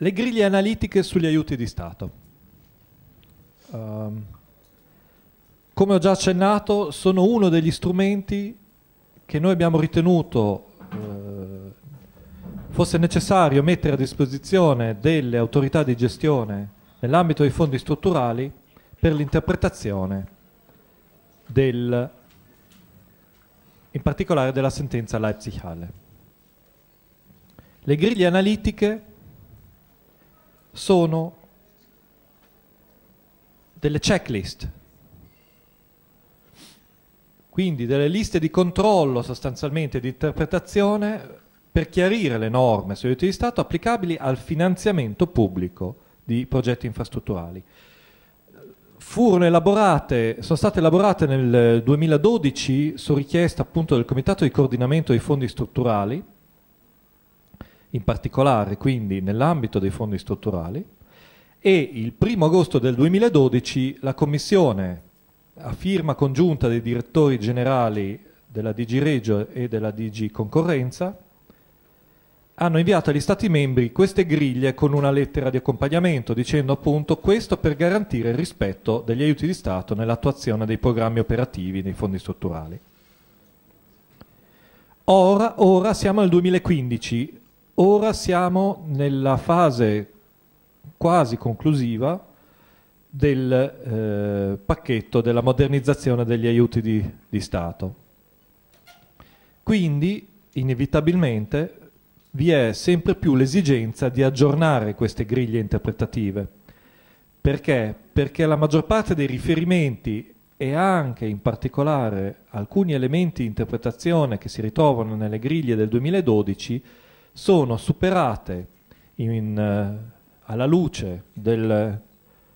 Le griglie analitiche sugli aiuti di Stato. Um, come ho già accennato, sono uno degli strumenti che noi abbiamo ritenuto eh, fosse necessario mettere a disposizione delle autorità di gestione nell'ambito dei fondi strutturali per l'interpretazione del, in particolare della sentenza Leipzig-Halle. Le griglie analitiche sono delle checklist, quindi delle liste di controllo sostanzialmente di interpretazione per chiarire le norme sugli aiuti di Stato applicabili al finanziamento pubblico di progetti infrastrutturali. Furono Elaborate, sono state elaborate nel 2012 su richiesta appunto del Comitato di Coordinamento dei Fondi Strutturali, in particolare quindi nell'ambito dei fondi strutturali e il 1 agosto del 2012 la Commissione a firma congiunta dei direttori generali della DG Regio e della DG Concorrenza hanno inviato agli Stati membri queste griglie con una lettera di accompagnamento dicendo appunto questo per garantire il rispetto degli aiuti di Stato nell'attuazione dei programmi operativi dei fondi strutturali. Ora, ora siamo al 2015, Ora siamo nella fase quasi conclusiva del eh, pacchetto della modernizzazione degli aiuti di, di Stato. Quindi, inevitabilmente, vi è sempre più l'esigenza di aggiornare queste griglie interpretative. Perché? Perché la maggior parte dei riferimenti e anche in particolare alcuni elementi di interpretazione che si ritrovano nelle griglie del 2012 sono superate in, eh, alla luce del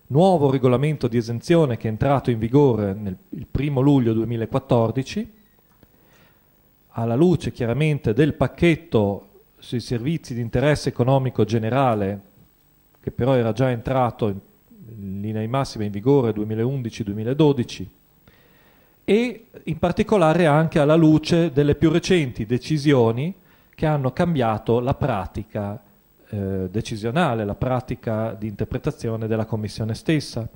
nuovo regolamento di esenzione che è entrato in vigore nel, il 1 luglio 2014, alla luce chiaramente del pacchetto sui servizi di interesse economico generale, che però era già entrato in, in linea di massima in vigore 2011-2012, e in particolare anche alla luce delle più recenti decisioni che hanno cambiato la pratica eh, decisionale, la pratica di interpretazione della Commissione stessa.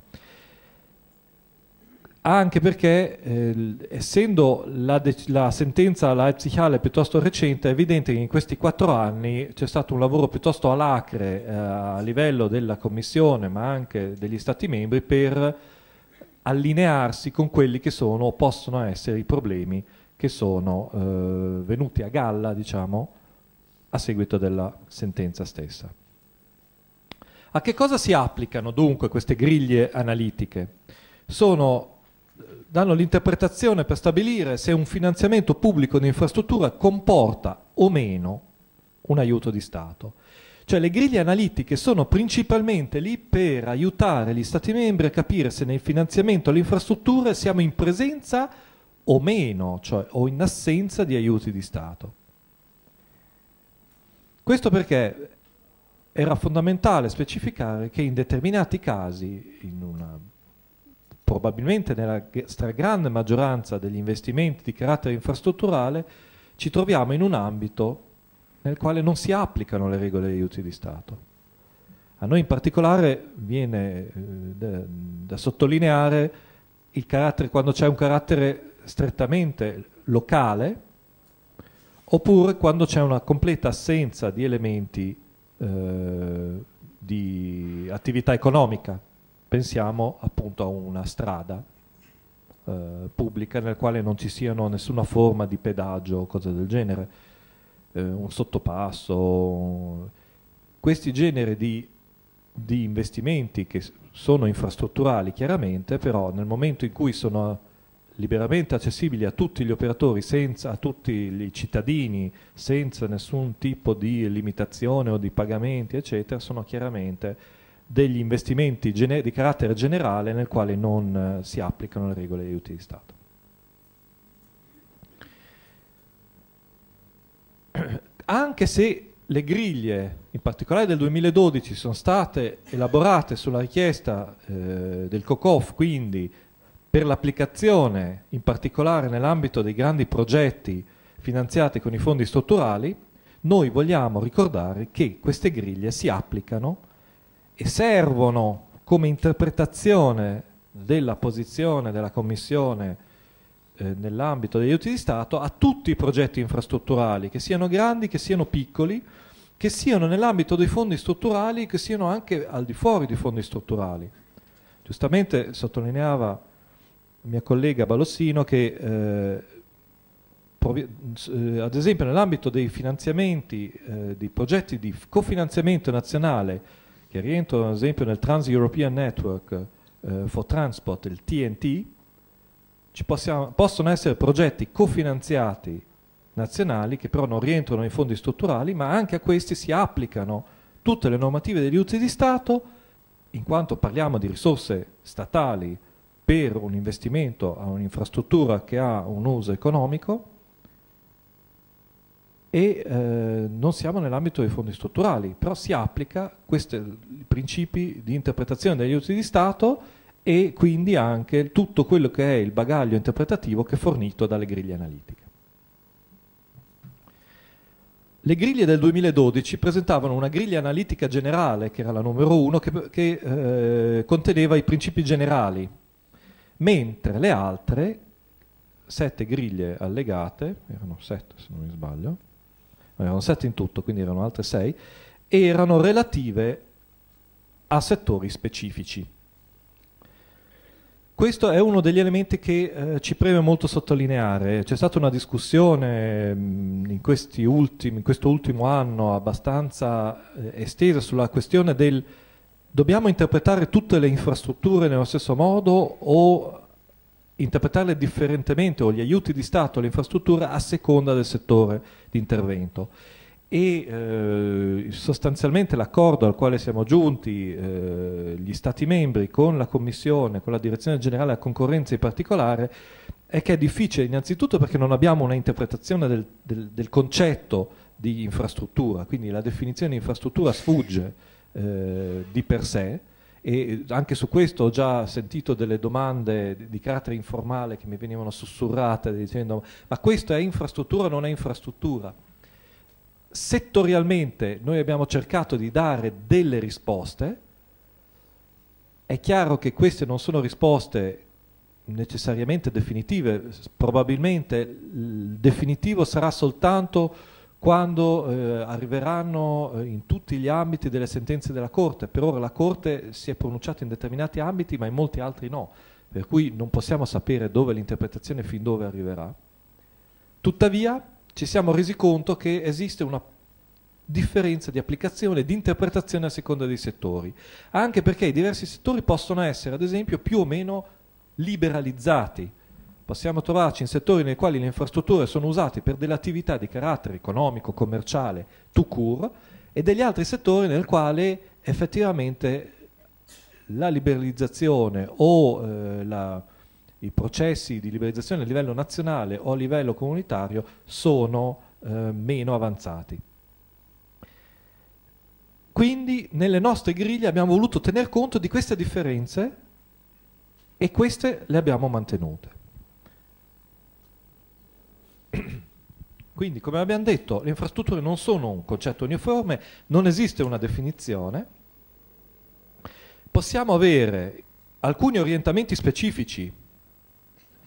Anche perché, eh, essendo la, la sentenza Leipzig-Halle piuttosto recente, è evidente che in questi quattro anni c'è stato un lavoro piuttosto alacre eh, a livello della Commissione, ma anche degli Stati membri, per allinearsi con quelli che sono o possono essere i problemi che sono eh, venuti a galla, diciamo, a seguito della sentenza stessa. A che cosa si applicano dunque queste griglie analitiche? Sono, eh, danno l'interpretazione per stabilire se un finanziamento pubblico di infrastruttura comporta o meno un aiuto di Stato. Cioè le griglie analitiche sono principalmente lì per aiutare gli Stati membri a capire se nel finanziamento alle infrastrutture siamo in presenza o o meno, cioè o in assenza di aiuti di Stato. Questo perché era fondamentale specificare che in determinati casi, in una, probabilmente nella stragrande maggioranza degli investimenti di carattere infrastrutturale, ci troviamo in un ambito nel quale non si applicano le regole di aiuti di Stato. A noi in particolare viene eh, da, da sottolineare il carattere, quando c'è un carattere strettamente locale oppure quando c'è una completa assenza di elementi eh, di attività economica. Pensiamo appunto a una strada eh, pubblica nel quale non ci siano nessuna forma di pedaggio o cose del genere, eh, un sottopasso. Questi generi di, di investimenti che sono infrastrutturali chiaramente, però nel momento in cui sono liberamente accessibili a tutti gli operatori, senza, a tutti i cittadini, senza nessun tipo di limitazione o di pagamenti, eccetera, sono chiaramente degli investimenti di carattere generale nel quale non eh, si applicano le regole di aiuti di Stato. Anche se le griglie, in particolare del 2012, sono state elaborate sulla richiesta eh, del COCOF, quindi per l'applicazione, in particolare nell'ambito dei grandi progetti finanziati con i fondi strutturali, noi vogliamo ricordare che queste griglie si applicano e servono come interpretazione della posizione della Commissione eh, nell'ambito degli aiuti di Stato a tutti i progetti infrastrutturali, che siano grandi, che siano piccoli, che siano nell'ambito dei fondi strutturali, che siano anche al di fuori dei fondi strutturali. Giustamente sottolineava mia collega Balossino che eh, eh, ad esempio nell'ambito dei finanziamenti, eh, di progetti di cofinanziamento nazionale che rientrano ad esempio nel Trans-European Network eh, for Transport, il TNT, possiamo, possono essere progetti cofinanziati nazionali che però non rientrano nei fondi strutturali, ma anche a questi si applicano tutte le normative degli utili di Stato, in quanto parliamo di risorse statali per un investimento a un'infrastruttura che ha un uso economico e eh, non siamo nell'ambito dei fondi strutturali, però si applica questi principi di interpretazione degli aiuti di Stato e quindi anche tutto quello che è il bagaglio interpretativo che è fornito dalle griglie analitiche. Le griglie del 2012 presentavano una griglia analitica generale, che era la numero 1, che, che eh, conteneva i principi generali mentre le altre sette griglie allegate, erano sette se non mi sbaglio, erano sette in tutto, quindi erano altre sei, erano relative a settori specifici. Questo è uno degli elementi che eh, ci preme molto sottolineare. C'è stata una discussione mh, mm, in, ultimi, in, questo ultimo anno abbastanza eh, estesa sulla questione del dobbiamo interpretare tutte le infrastrutture nello stesso modo o interpretarle differentemente o gli aiuti di Stato alle infrastrutture a seconda del settore di intervento. E eh, sostanzialmente l'accordo al quale siamo giunti eh, gli Stati membri con la Commissione, con la Direzione Generale della Concorrenza in particolare, è che è difficile innanzitutto perché non abbiamo una interpretazione del, del, del concetto di infrastruttura, quindi la definizione di infrastruttura sfugge eh, di per sé e anche su questo ho già sentito delle domande di carattere informale che mi venivano sussurrate dicendo ma questo è infrastruttura o non è infrastruttura? Settorialmente noi abbiamo cercato di dare delle risposte, è chiaro che queste non sono risposte necessariamente definitive, probabilmente il definitivo sarà soltanto quando eh, arriveranno eh, in tutti gli ambiti delle sentenze della Corte. Per ora la Corte si è pronunciata in determinati ambiti, ma in molti altri no, per cui non possiamo sapere dove l'interpretazione fin dove arriverà. Tuttavia ci siamo resi conto che esiste una differenza di applicazione e di interpretazione a seconda dei settori, anche perché i diversi settori possono essere, ad esempio, più o meno liberalizzati possiamo trovarci in settori nei quali le infrastrutture sono usate per delle attività di carattere economico, commerciale, to cure, e degli altri settori nel quale effettivamente la liberalizzazione o eh, la, i processi di liberalizzazione a livello nazionale o a livello comunitario sono eh, meno avanzati. Quindi nelle nostre griglie abbiamo voluto tener conto di queste differenze e queste le abbiamo mantenute. Quindi, come abbiamo detto, le infrastrutture non sono un concetto uniforme, non esiste una definizione. Possiamo avere alcuni orientamenti specifici,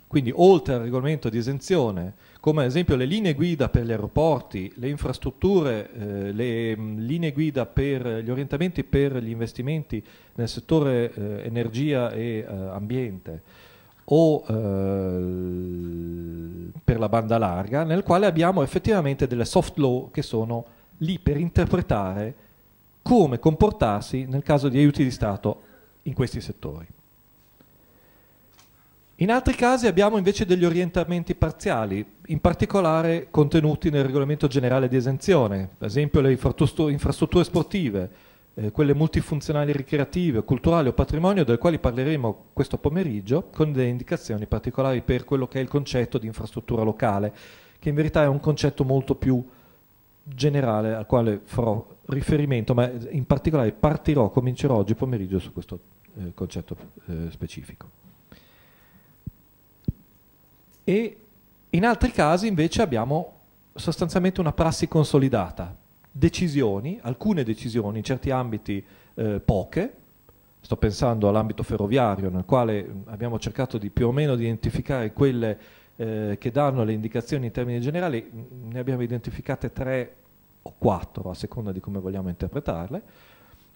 quindi oltre al regolamento di esenzione, come ad esempio le linee guida per gli aeroporti, le infrastrutture, eh, le mh, mm, linee guida per gli orientamenti per gli investimenti nel settore eh, energia e eh, ambiente, o eh, per la banda larga, nel quale abbiamo effettivamente delle soft law che sono lì per interpretare come comportarsi nel caso di aiuti di Stato in questi settori. In altri casi abbiamo invece degli orientamenti parziali, in particolare contenuti nel regolamento generale di esenzione, ad esempio le infrastrutture sportive, eh, quelle multifunzionali ricreative, culturali o patrimonio, del quale parleremo questo pomeriggio, con delle indicazioni particolari per quello che è il concetto di infrastruttura locale, che in verità è un concetto molto più generale al quale farò riferimento, ma in particolare partirò, comincerò oggi pomeriggio su questo eh, concetto eh, specifico. E in altri casi invece abbiamo sostanzialmente una prassi consolidata, decisioni, alcune decisioni in certi ambiti eh, poche, sto pensando all'ambito ferroviario nel quale abbiamo cercato di più o meno di identificare quelle eh, che danno le indicazioni in termini generali, ne abbiamo identificate tre o quattro a seconda di come vogliamo interpretarle,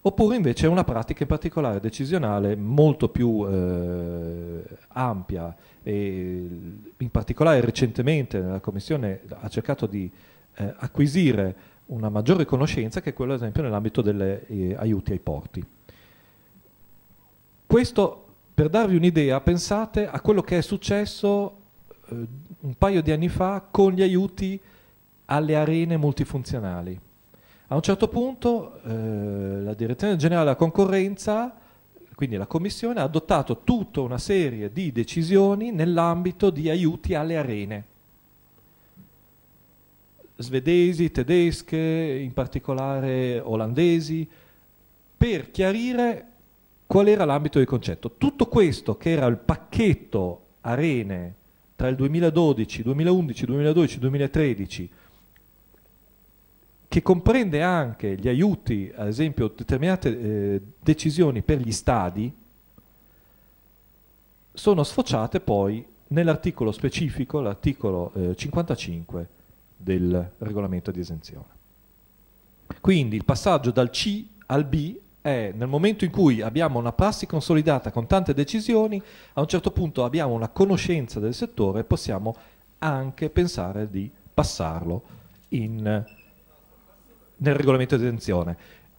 oppure invece una pratica in particolare decisionale molto più eh, ampia e in particolare recentemente la Commissione ha cercato di eh, acquisire una maggiore conoscenza che è quella ad esempio nell'ambito degli eh, aiuti ai porti. Questo per darvi un'idea, pensate a quello che è successo eh, un paio di anni fa con gli aiuti alle arene multifunzionali. A un certo punto eh, la Direzione Generale della Concorrenza, quindi la Commissione, ha adottato tutta una serie di decisioni nell'ambito di aiuti alle arene svedesi, tedesche, in particolare olandesi, per chiarire qual era l'ambito del concetto. Tutto questo che era il pacchetto arene tra il 2012, 2011, 2012, 2013, che comprende anche gli aiuti, ad esempio determinate eh, decisioni per gli stadi, sono sfociate poi nell'articolo specifico, l'articolo eh, 55 del regolamento di esenzione. Quindi il passaggio dal C al B è nel momento in cui abbiamo una prassi consolidata con tante decisioni, a un certo punto abbiamo una conoscenza del settore e possiamo anche pensare di passarlo in, nel regolamento di esenzione.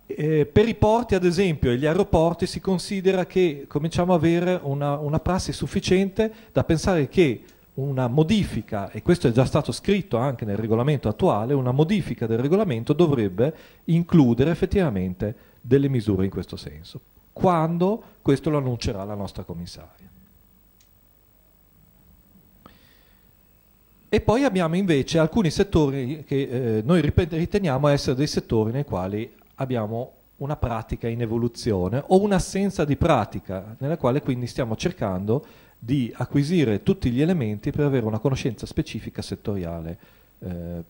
Eh, per i porti, ad esempio, e gli aeroporti si considera che cominciamo ad avere una, una prassi sufficiente da pensare che una modifica, e questo è già stato scritto anche nel regolamento attuale, una modifica del regolamento dovrebbe includere effettivamente delle misure in questo senso, quando questo lo annuncerà la nostra commissaria. E poi abbiamo invece alcuni settori che eh, noi riteniamo essere dei settori nei quali abbiamo una pratica in evoluzione o un'assenza di pratica, nella quale quindi stiamo cercando di acquisire tutti gli elementi per avere una conoscenza specifica settoriale, eh,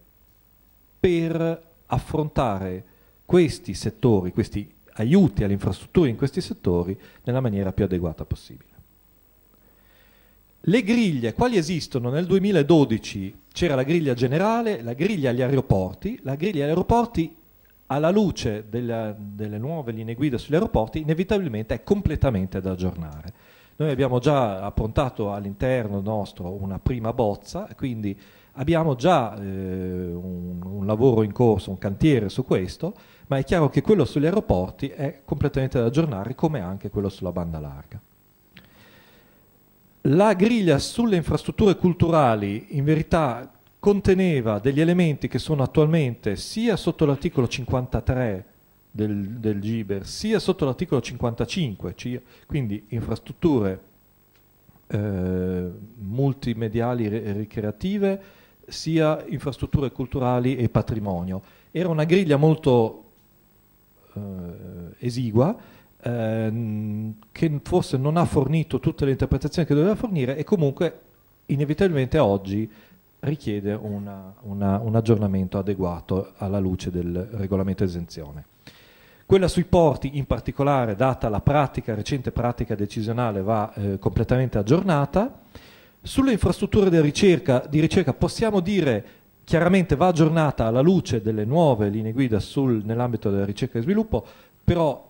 per affrontare questi settori, questi aiuti alle infrastrutture in questi settori nella maniera più adeguata possibile. Le griglie, quali esistono? Nel 2012 c'era la griglia generale, la griglia agli aeroporti, la griglia agli aeroporti alla luce della, delle nuove linee guida sugli aeroporti inevitabilmente è completamente da aggiornare noi abbiamo già approntato all'interno nostro una prima bozza, quindi abbiamo già eh, un, un, lavoro in corso, un cantiere su questo, ma è chiaro che quello sugli aeroporti è completamente da aggiornare, come anche quello sulla banda larga. La griglia sulle infrastrutture culturali in verità conteneva degli elementi che sono attualmente sia sotto l'articolo 53 del, del GIBER, sia sotto l'articolo 55, quindi infrastrutture eh, multimediali e ricreative, sia infrastrutture culturali e patrimonio. Era una griglia molto eh, esigua, ehm, che forse non ha fornito tutte le interpretazioni che doveva fornire e comunque inevitabilmente oggi richiede una, una, un aggiornamento adeguato alla luce del regolamento esenzione. Quella sui porti in particolare, data la pratica, recente pratica decisionale, va eh, completamente aggiornata. Sulle infrastrutture di ricerca, di ricerca, possiamo dire chiaramente va aggiornata alla luce delle nuove linee guida nell'ambito della ricerca e sviluppo, però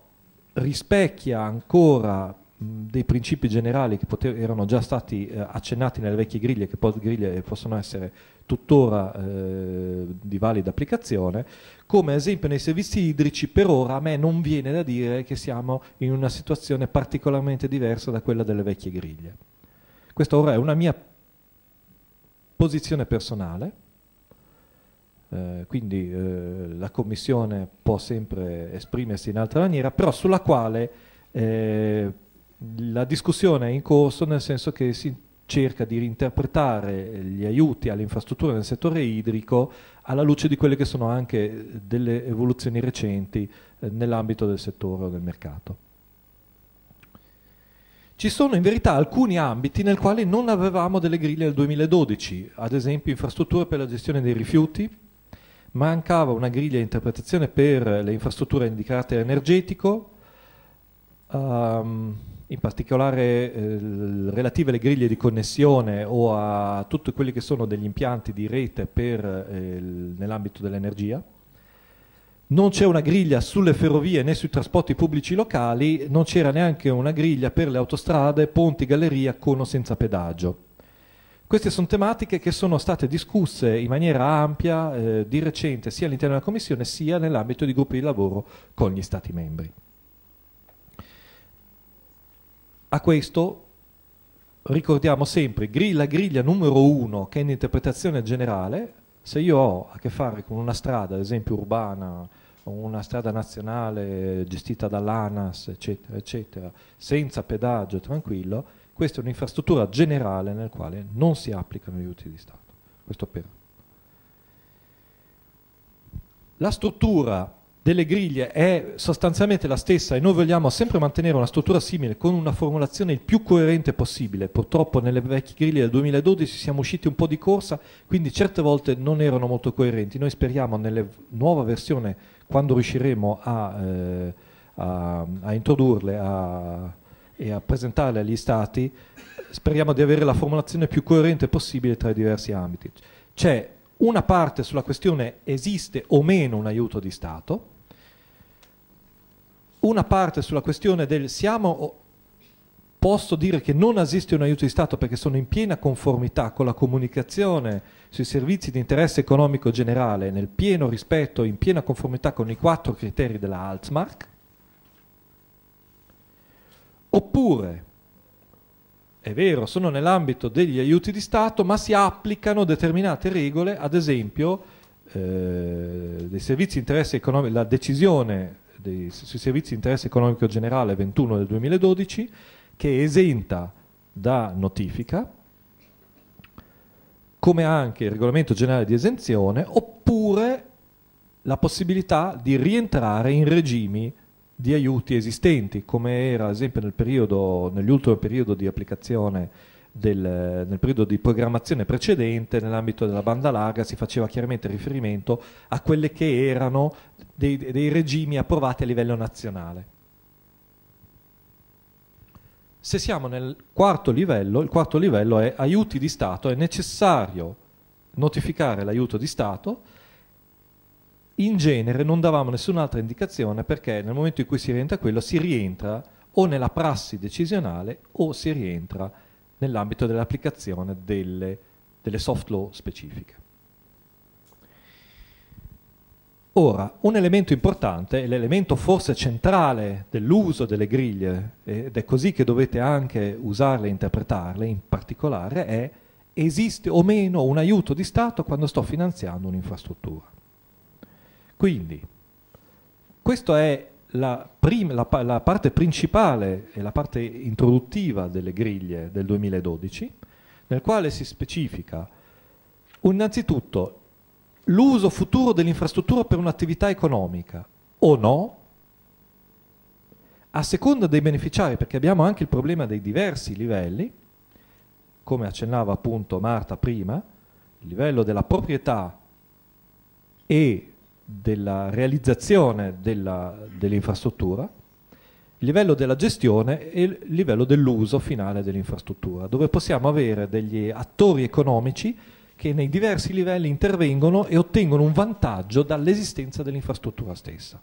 rispecchia ancora mh, dei principi generali che erano già stati eh, accennati nelle vecchie griglie, che poi griglie possono essere tuttora eh, di valida applicazione, come ad esempio nei servizi idrici per ora a me non viene da dire che siamo in una situazione particolarmente diversa da quella delle vecchie griglie. Questa ora è una mia posizione personale, eh, quindi eh, la Commissione può sempre esprimersi in altra maniera, però sulla quale eh, la discussione è in corso nel senso che si cerca di reinterpretare gli aiuti alle infrastrutture nel settore idrico alla luce di quelle che sono anche delle evoluzioni recenti eh, nell'ambito del settore o del mercato. Ci sono in verità alcuni ambiti nel quale non avevamo delle griglie nel 2012, ad esempio infrastrutture per la gestione dei rifiuti, mancava una griglia di interpretazione per le infrastrutture di carattere energetico, um, in particolare eh, relative alle griglie di connessione o a tutti quelli che sono degli impianti di rete eh, nell'ambito dell'energia. Non c'è una griglia sulle ferrovie né sui trasporti pubblici locali, non c'era neanche una griglia per le autostrade, ponti, galleria con o senza pedaggio. Queste sono tematiche che sono state discusse in maniera ampia eh, di recente sia all'interno della Commissione sia nell'ambito di gruppi di lavoro con gli Stati membri. A questo ricordiamo sempre la griglia numero uno, che è in interpretazione generale, se io ho a che fare con una strada, ad esempio urbana, una strada nazionale gestita dall'ANAS, eccetera, eccetera, senza pedaggio, tranquillo, questa è un'infrastruttura generale nel quale non si applicano gli aiuti di Stato. Questo per. La struttura delle griglie è sostanzialmente la stessa e noi vogliamo sempre mantenere una struttura simile con una formulazione il più coerente possibile. Purtroppo nelle vecchie griglie del 2012 siamo usciti un po' di corsa, quindi certe volte non erano molto coerenti. Noi speriamo nella nuova versione, quando riusciremo a, eh, a, a introdurle a, e a presentarle agli stati, speriamo di avere la formulazione più coerente possibile tra i diversi ambiti. C'è una parte sulla questione esiste o meno un aiuto di Stato, una parte sulla questione del siamo, posso dire che non esiste un aiuto di Stato perché sono in piena conformità con la comunicazione sui servizi di interesse economico generale, nel pieno rispetto, in piena conformità con i quattro criteri della Altmark, oppure è vero, sono nell'ambito degli aiuti di Stato, ma si applicano determinate regole, ad esempio eh, dei servizi di interesse economico, la decisione dei, sui servizi di interesse economico generale 21 del 2012 che è esenta da notifica come anche il regolamento generale di esenzione oppure la possibilità di rientrare in regimi di aiuti esistenti come era ad esempio nel periodo, nell'ultimo periodo di applicazione del, nel periodo di programmazione precedente, nell'ambito della banda larga, si faceva chiaramente riferimento a quelli che erano dei, dei regimi approvati a livello nazionale. Se siamo nel quarto livello, il quarto livello è aiuti di Stato, è necessario notificare l'aiuto di Stato, in genere non davamo nessun'altra indicazione perché nel momento in cui si rientra quello si rientra o nella prassi decisionale o si rientra nell'ambito dell'applicazione delle, delle soft law specifiche. Ora, un elemento importante, l'elemento forse centrale dell'uso delle griglie, ed è così che dovete anche usarle e interpretarle in particolare, è esiste o meno un aiuto di Stato quando sto finanziando un'infrastruttura. Quindi, questo è la, prima, la, la, parte principale e la parte introduttiva delle griglie del 2012, nel quale si specifica innanzitutto l'uso futuro dell'infrastruttura per un'attività economica o no, a seconda dei beneficiari, perché abbiamo anche il problema dei diversi livelli, come accennava appunto Marta prima, il livello della proprietà e della realizzazione dell'infrastruttura, dell il livello della gestione e il livello dell'uso finale dell'infrastruttura, dove possiamo avere degli attori economici che nei diversi livelli intervengono e ottengono un vantaggio dall'esistenza dell'infrastruttura stessa.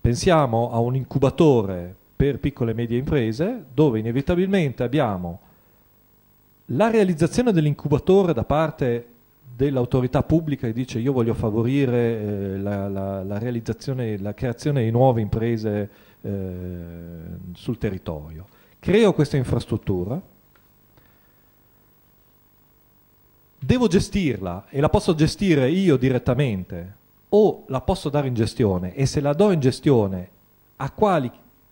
Pensiamo a un incubatore per piccole e medie imprese dove inevitabilmente abbiamo la realizzazione dell'incubatore da parte dell'autorità pubblica e dice io voglio favorire eh, la, la, la, realizzazione, la creazione di nuove imprese eh, sul territorio. Creo questa infrastruttura, devo gestirla e la posso gestire io direttamente o la posso dare in gestione e se la do in gestione a quali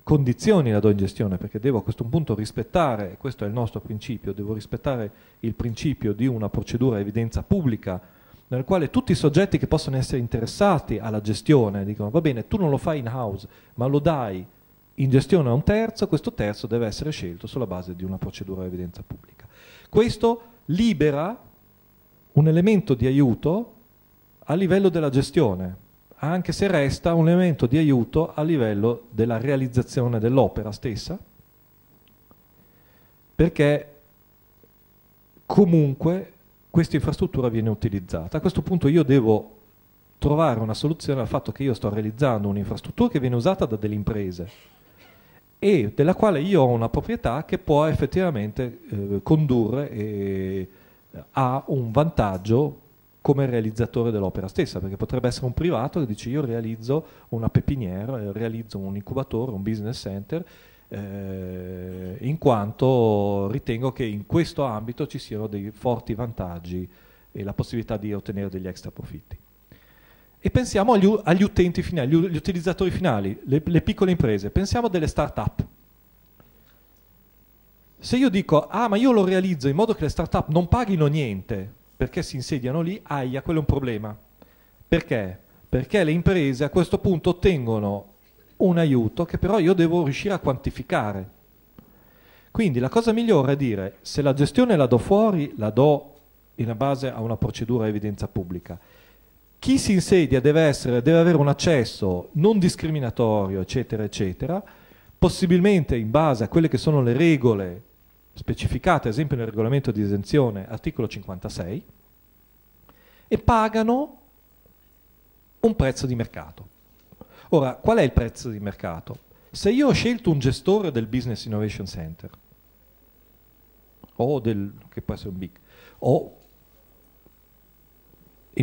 condizioni la do in gestione, perché devo a questo punto rispettare, questo è il nostro principio, devo rispettare il principio di una procedura a evidenza pubblica, nel quale tutti i soggetti che possono essere interessati alla gestione dicono va bene, tu non lo fai in house, ma lo dai in gestione a un terzo, questo terzo deve essere scelto sulla base di una procedura a evidenza pubblica. Questo libera un elemento di aiuto a livello della gestione, anche se resta un elemento di aiuto a livello della realizzazione dell'opera stessa, perché comunque questa infrastruttura viene utilizzata. A questo punto io devo trovare una soluzione al fatto che io sto realizzando un'infrastruttura che viene usata da delle imprese e della quale io ho una proprietà che può effettivamente eh, condurre eh, a un vantaggio come realizzatore dell'opera stessa, perché potrebbe essere un privato che dice io realizzo una pepiniera, eh, realizzo un incubatore, un business center, eh, in quanto ritengo che in questo ambito ci siano dei forti vantaggi e la possibilità di ottenere degli extra profitti. E pensiamo agli, agli utenti finali, agli utilizzatori finali, le, le piccole imprese, pensiamo delle start-up. Se io dico, ah ma io lo realizzo in modo che le start-up non paghino niente, perché si insediano lì, aia, quello è un problema. Perché? Perché le imprese a questo punto ottengono un aiuto che però io devo riuscire a quantificare. Quindi la cosa migliore è dire se la gestione la do fuori, la do in base a una procedura a evidenza pubblica. Chi si insedia deve, essere, deve avere un accesso non discriminatorio, eccetera, eccetera, possibilmente in base a quelle che sono le regole specificate ad esempio nel regolamento di esenzione articolo 56 e pagano un prezzo di mercato. Ora, qual è il prezzo di mercato? Se io ho scelto un gestore del Business Innovation Center o del che può essere un big o,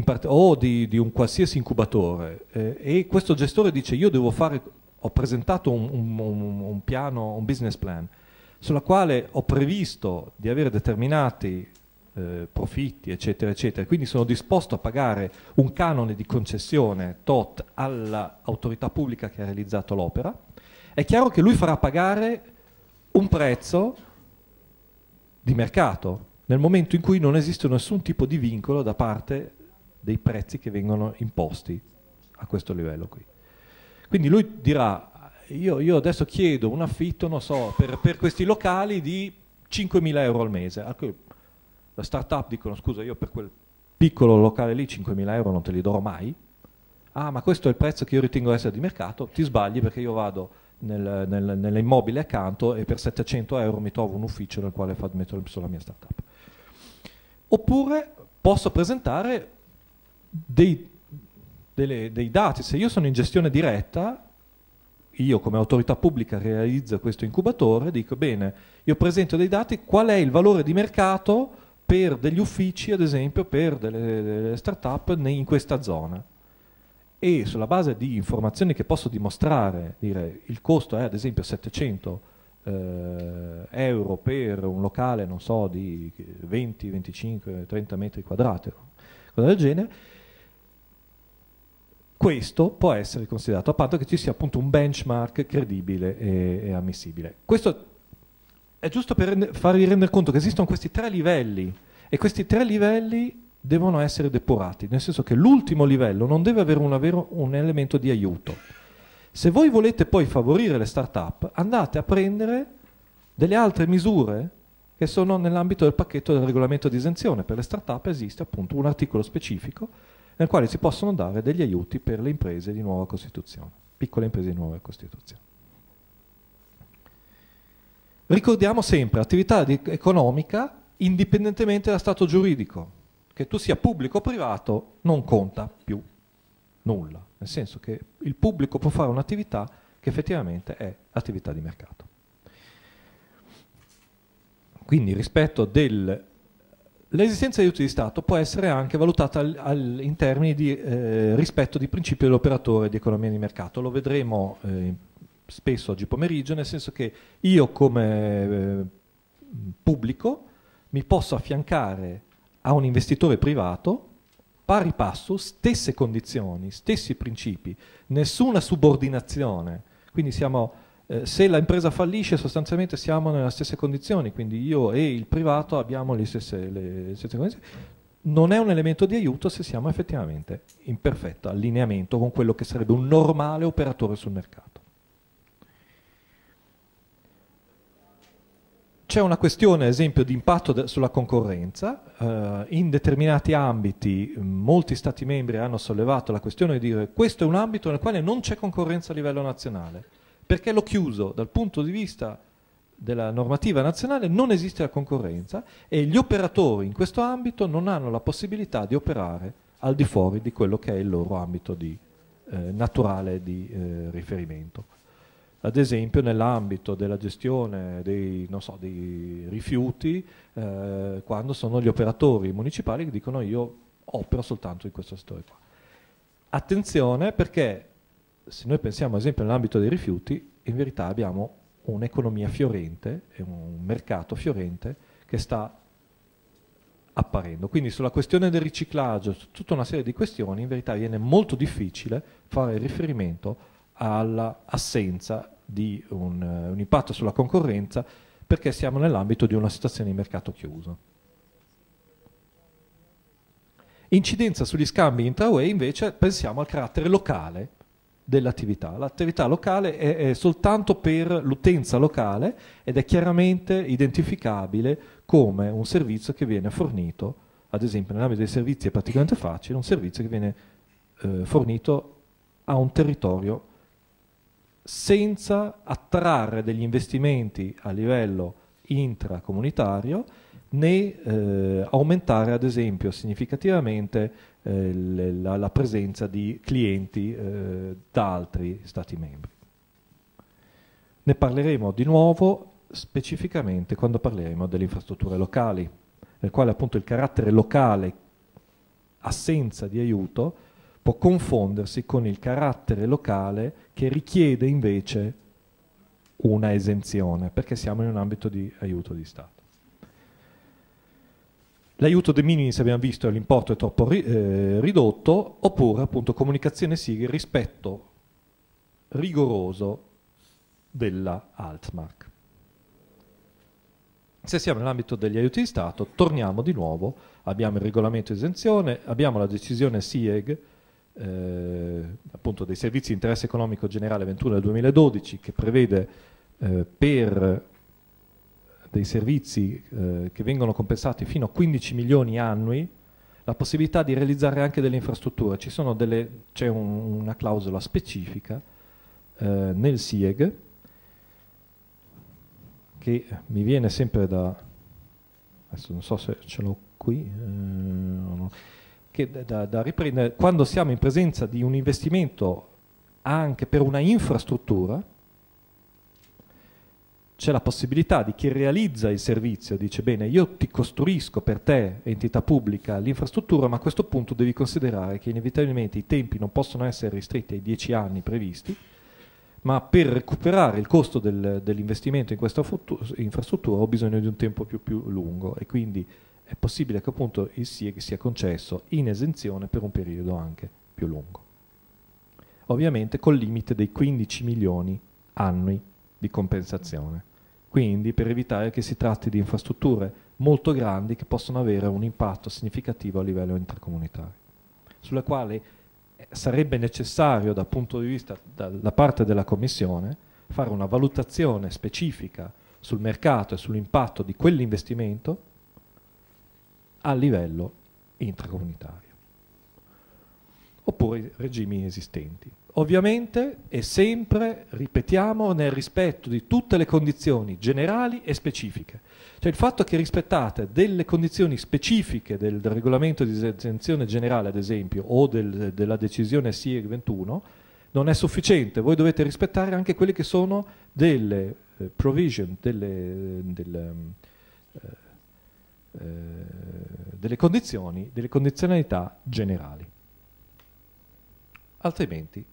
parte, o di, di, un qualsiasi incubatore eh, e questo gestore dice io devo fare ho presentato un, un, un, un piano, un business plan sulla quale ho previsto di avere determinati eh, profitti, eccetera, eccetera. Quindi sono disposto a pagare un canone di concessione tot all'autorità pubblica che ha realizzato l'opera. È chiaro che lui farà pagare un prezzo di mercato nel momento in cui non esiste nessun tipo di vincolo da parte dei prezzi che vengono imposti a questo livello qui. Quindi lui dirà io, io, adesso chiedo un affitto, non so, per, per questi locali di 5.000 euro al mese. La start-up dicono, scusa, io per quel piccolo locale lì 5.000 euro non te li darò mai. Ah, ma questo è il prezzo che io ritengo essere di mercato, ti sbagli perché io vado nel, nel, nell'immobile accanto e per 700 euro mi trovo un ufficio nel quale metto la mia start-up. Oppure posso presentare dei, delle, dei dati, se io sono in gestione diretta io come autorità pubblica realizzo questo incubatore, dico bene, io presento dei dati, qual è il valore di mercato per degli uffici, ad esempio, per delle, delle start-up in questa zona. E sulla base di informazioni che posso dimostrare, dire il costo è ad esempio 700 eh, euro per un locale, non so, di 20, 25, 30 metri quadrati, cosa del genere, questo può essere considerato a patto che ci sia appunto un benchmark credibile e, e ammissibile. Questo è giusto per rende, farvi rendere conto che esistono questi tre livelli e questi tre livelli devono essere depurati, nel senso che l'ultimo livello non deve avere un, vero, un elemento di aiuto. Se voi volete poi favorire le start-up, andate a prendere delle altre misure che sono nell'ambito del pacchetto del regolamento di esenzione. Per le start-up esiste appunto un articolo specifico nel quale si possono dare degli aiuti per le imprese di nuova costituzione, piccole imprese di nuova costituzione. Ricordiamo sempre attività di, economica indipendentemente da stato giuridico, che tu sia pubblico o privato non conta più nulla, nel senso che il pubblico può fare un'attività che effettivamente è attività di mercato. Quindi rispetto del L'esistenza di aiuti di Stato può essere anche valutata al, al, in termini di eh, rispetto di principio dell'operatore di economia di mercato. Lo vedremo eh, spesso oggi pomeriggio, nel senso che io come eh, pubblico mi posso affiancare a un investitore privato pari passo, stesse condizioni, stessi principi, nessuna subordinazione. Quindi siamo eh, se l'impresa fallisce sostanzialmente siamo nelle stesse condizioni, quindi io e il privato abbiamo le stesse, le, stesse condizioni. Non è un elemento di aiuto se siamo effettivamente in perfetto allineamento con quello che sarebbe un normale operatore sul mercato. C'è una questione, ad esempio, di impatto sulla concorrenza. Eh, in determinati ambiti mm, molti Stati membri hanno sollevato la questione di dire questo è un ambito nel quale non c'è concorrenza a livello nazionale perché l'ho chiuso dal punto di vista della normativa nazionale non esiste la concorrenza e gli operatori in questo ambito non hanno la possibilità di operare al di fuori di quello che è il loro ambito di, eh, naturale di eh, riferimento. Ad esempio nell'ambito della gestione dei, so, dei rifiuti, eh, quando sono gli operatori municipali che dicono io opero soltanto in questo settore qua. Attenzione perché se noi pensiamo ad esempio nell'ambito dei rifiuti, in verità abbiamo un'economia fiorente e un mercato fiorente che sta apparendo. Quindi sulla questione del riciclaggio, su tutta una serie di questioni, in verità viene molto difficile fare riferimento all'assenza di un, eh, un impatto sulla concorrenza perché siamo nell'ambito di una situazione di mercato chiuso. Incidenza sugli scambi intra-UE invece pensiamo al carattere locale dell'attività. L'attività locale è, è soltanto per l'utenza locale ed è chiaramente identificabile come un servizio che viene fornito, ad esempio nell'ambito dei servizi è praticamente facile, un servizio che viene eh, fornito a un territorio senza attrarre degli investimenti a livello intracomunitario né eh, aumentare ad esempio significativamente eh, la, la, presenza di clienti eh, da altri Stati membri. Ne parleremo di nuovo specificamente quando parleremo delle infrastrutture locali, nel quale appunto il carattere locale, assenza di aiuto, può confondersi con il carattere locale che richiede invece una esenzione, perché siamo in un ambito di aiuto di Stato. L'aiuto de minimis abbiamo visto l'importo è troppo ri, eh, ridotto, oppure appunto comunicazione sigla rispetto rigoroso della Altmark. Se siamo nell'ambito degli aiuti di Stato, torniamo di nuovo, abbiamo il regolamento esenzione, abbiamo la decisione SIEG, eh, appunto dei servizi di interesse economico generale 21 del 2012, che prevede eh, per dei servizi eh, che vengono compensati fino a 15 milioni annui, la possibilità di realizzare anche delle infrastrutture. Ci sono c'è un, una clausola specifica eh, nel SIEG che mi viene sempre da... adesso non so se ce l'ho qui eh, no, che da, da riprendere quando siamo in presenza di un investimento anche per una infrastruttura c'è la possibilità di chi realizza il servizio, dice bene io ti costruisco per te, entità pubblica, l'infrastruttura, ma a questo punto devi considerare che inevitabilmente i tempi non possono essere ristretti ai 10 anni previsti, ma per recuperare il costo del, dell'investimento in questa infrastruttura ho bisogno di un tempo più, più lungo e quindi è possibile che appunto il SIEG sia concesso in esenzione per un periodo anche più lungo. Ovviamente col limite dei 15 milioni annui di compensazione. Quindi per evitare che si tratti di infrastrutture molto grandi che possono avere un impatto significativo a livello intercomunitario, sulla quale eh, sarebbe necessario dal punto di vista da, da parte della Commissione fare una valutazione specifica sul mercato e sull'impatto di quell'investimento a livello intracomunitario oppure regimi esistenti. Ovviamente e sempre, ripetiamo, nel rispetto di tutte le condizioni generali e specifiche. Cioè il fatto che rispettate delle condizioni specifiche del, regolamento di esenzione generale, ad esempio, o del, della decisione SIEG 21, non è sufficiente, voi dovete rispettare anche quelle che sono delle eh, provision, delle, delle, ehm, eh, eh, delle condizioni, delle condizionalità generali altrimenti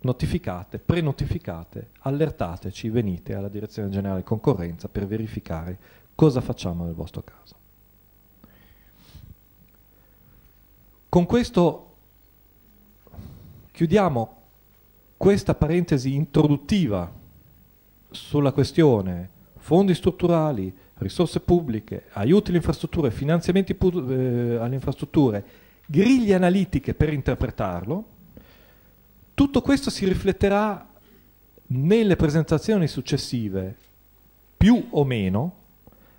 notificate, prenotificate, allertateci, venite alla Direzione Generale Concorrenza per verificare cosa facciamo nel vostro caso. Con questo chiudiamo questa parentesi introduttiva sulla questione fondi strutturali, risorse pubbliche, aiuti alle infrastrutture, finanziamenti eh, alle infrastrutture, griglie analitiche per interpretarlo, tutto questo si rifletterà nelle presentazioni successive, più o meno.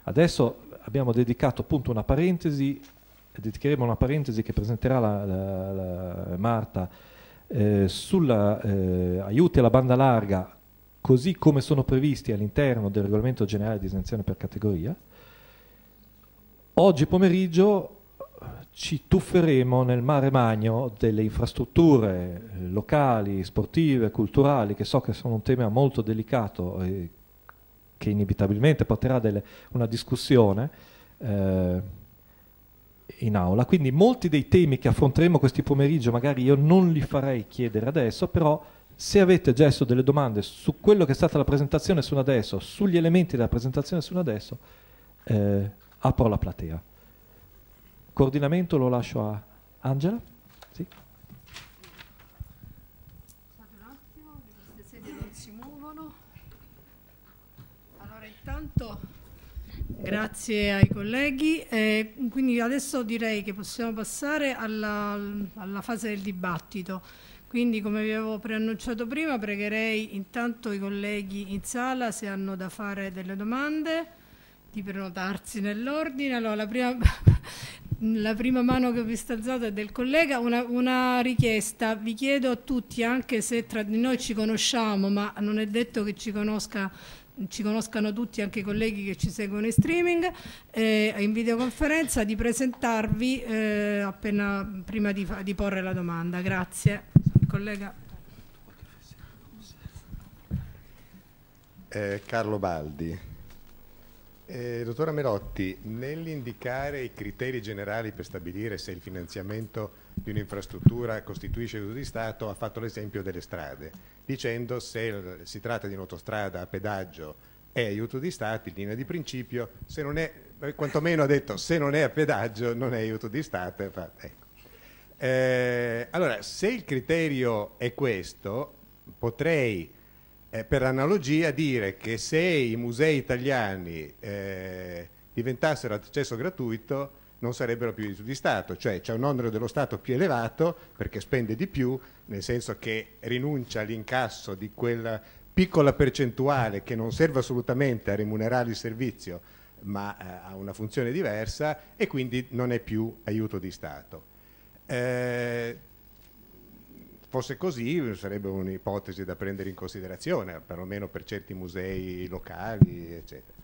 Adesso abbiamo dedicato appunto una parentesi, dedicheremo una parentesi che presenterà la, la, la Marta eh, sulla eh, aiuti alla banda larga così come sono previsti all'interno del regolamento generale di esenzione per categoria. Oggi pomeriggio ci tufferemo nel mare magno delle infrastrutture eh, locali, sportive, culturali, che so che sono un tema molto delicato e che inevitabilmente porterà delle, una discussione eh, in aula. Quindi molti dei temi che affronteremo questi pomeriggio magari io non li farei chiedere adesso, però se avete gesto delle domande su quello che è stata la presentazione su adesso, sugli elementi della presentazione su adesso, eh, apro la platea coordinamento lo lascio a Angela. Sì. Intanto grazie ai colleghi. Eh, quindi adesso direi che possiamo passare alla, alla, fase del dibattito. Quindi come vi avevo preannunciato prima pregherei intanto i colleghi in sala se hanno da fare delle domande di prenotarsi nell'ordine. Allora, la prima, la prima mano che ho visto alzata è del collega, una, una, richiesta, vi chiedo a tutti, anche se tra di noi ci conosciamo, ma non è detto che ci, conosca, ci conoscano tutti anche i colleghi che ci seguono in streaming eh, in videoconferenza di presentarvi eh, appena prima di, di, porre la domanda grazie collega eh, Carlo Baldi eh, dottora Merotti, nell'indicare i criteri generali per stabilire se il finanziamento di un'infrastruttura costituisce aiuto di Stato ha fatto l'esempio delle strade, dicendo se si tratta di un'autostrada a pedaggio è aiuto di Stato in linea di principio, se non è, eh, quantomeno ha detto se non è a pedaggio non è aiuto di Stato. Ecco. Eh, allora, se il criterio è questo, potrei eh, per analogia dire che se i musei italiani eh, diventassero ad accesso gratuito non sarebbero più di Stato, cioè c'è un onere dello Stato più elevato perché spende di più, nel senso che rinuncia all'incasso di quella piccola percentuale che non serve assolutamente a remunerare il servizio ma eh, ha una funzione diversa e quindi non è più aiuto di Stato. Eh, fosse così sarebbe un'ipotesi da prendere in considerazione, perlomeno per certi musei locali, eccetera.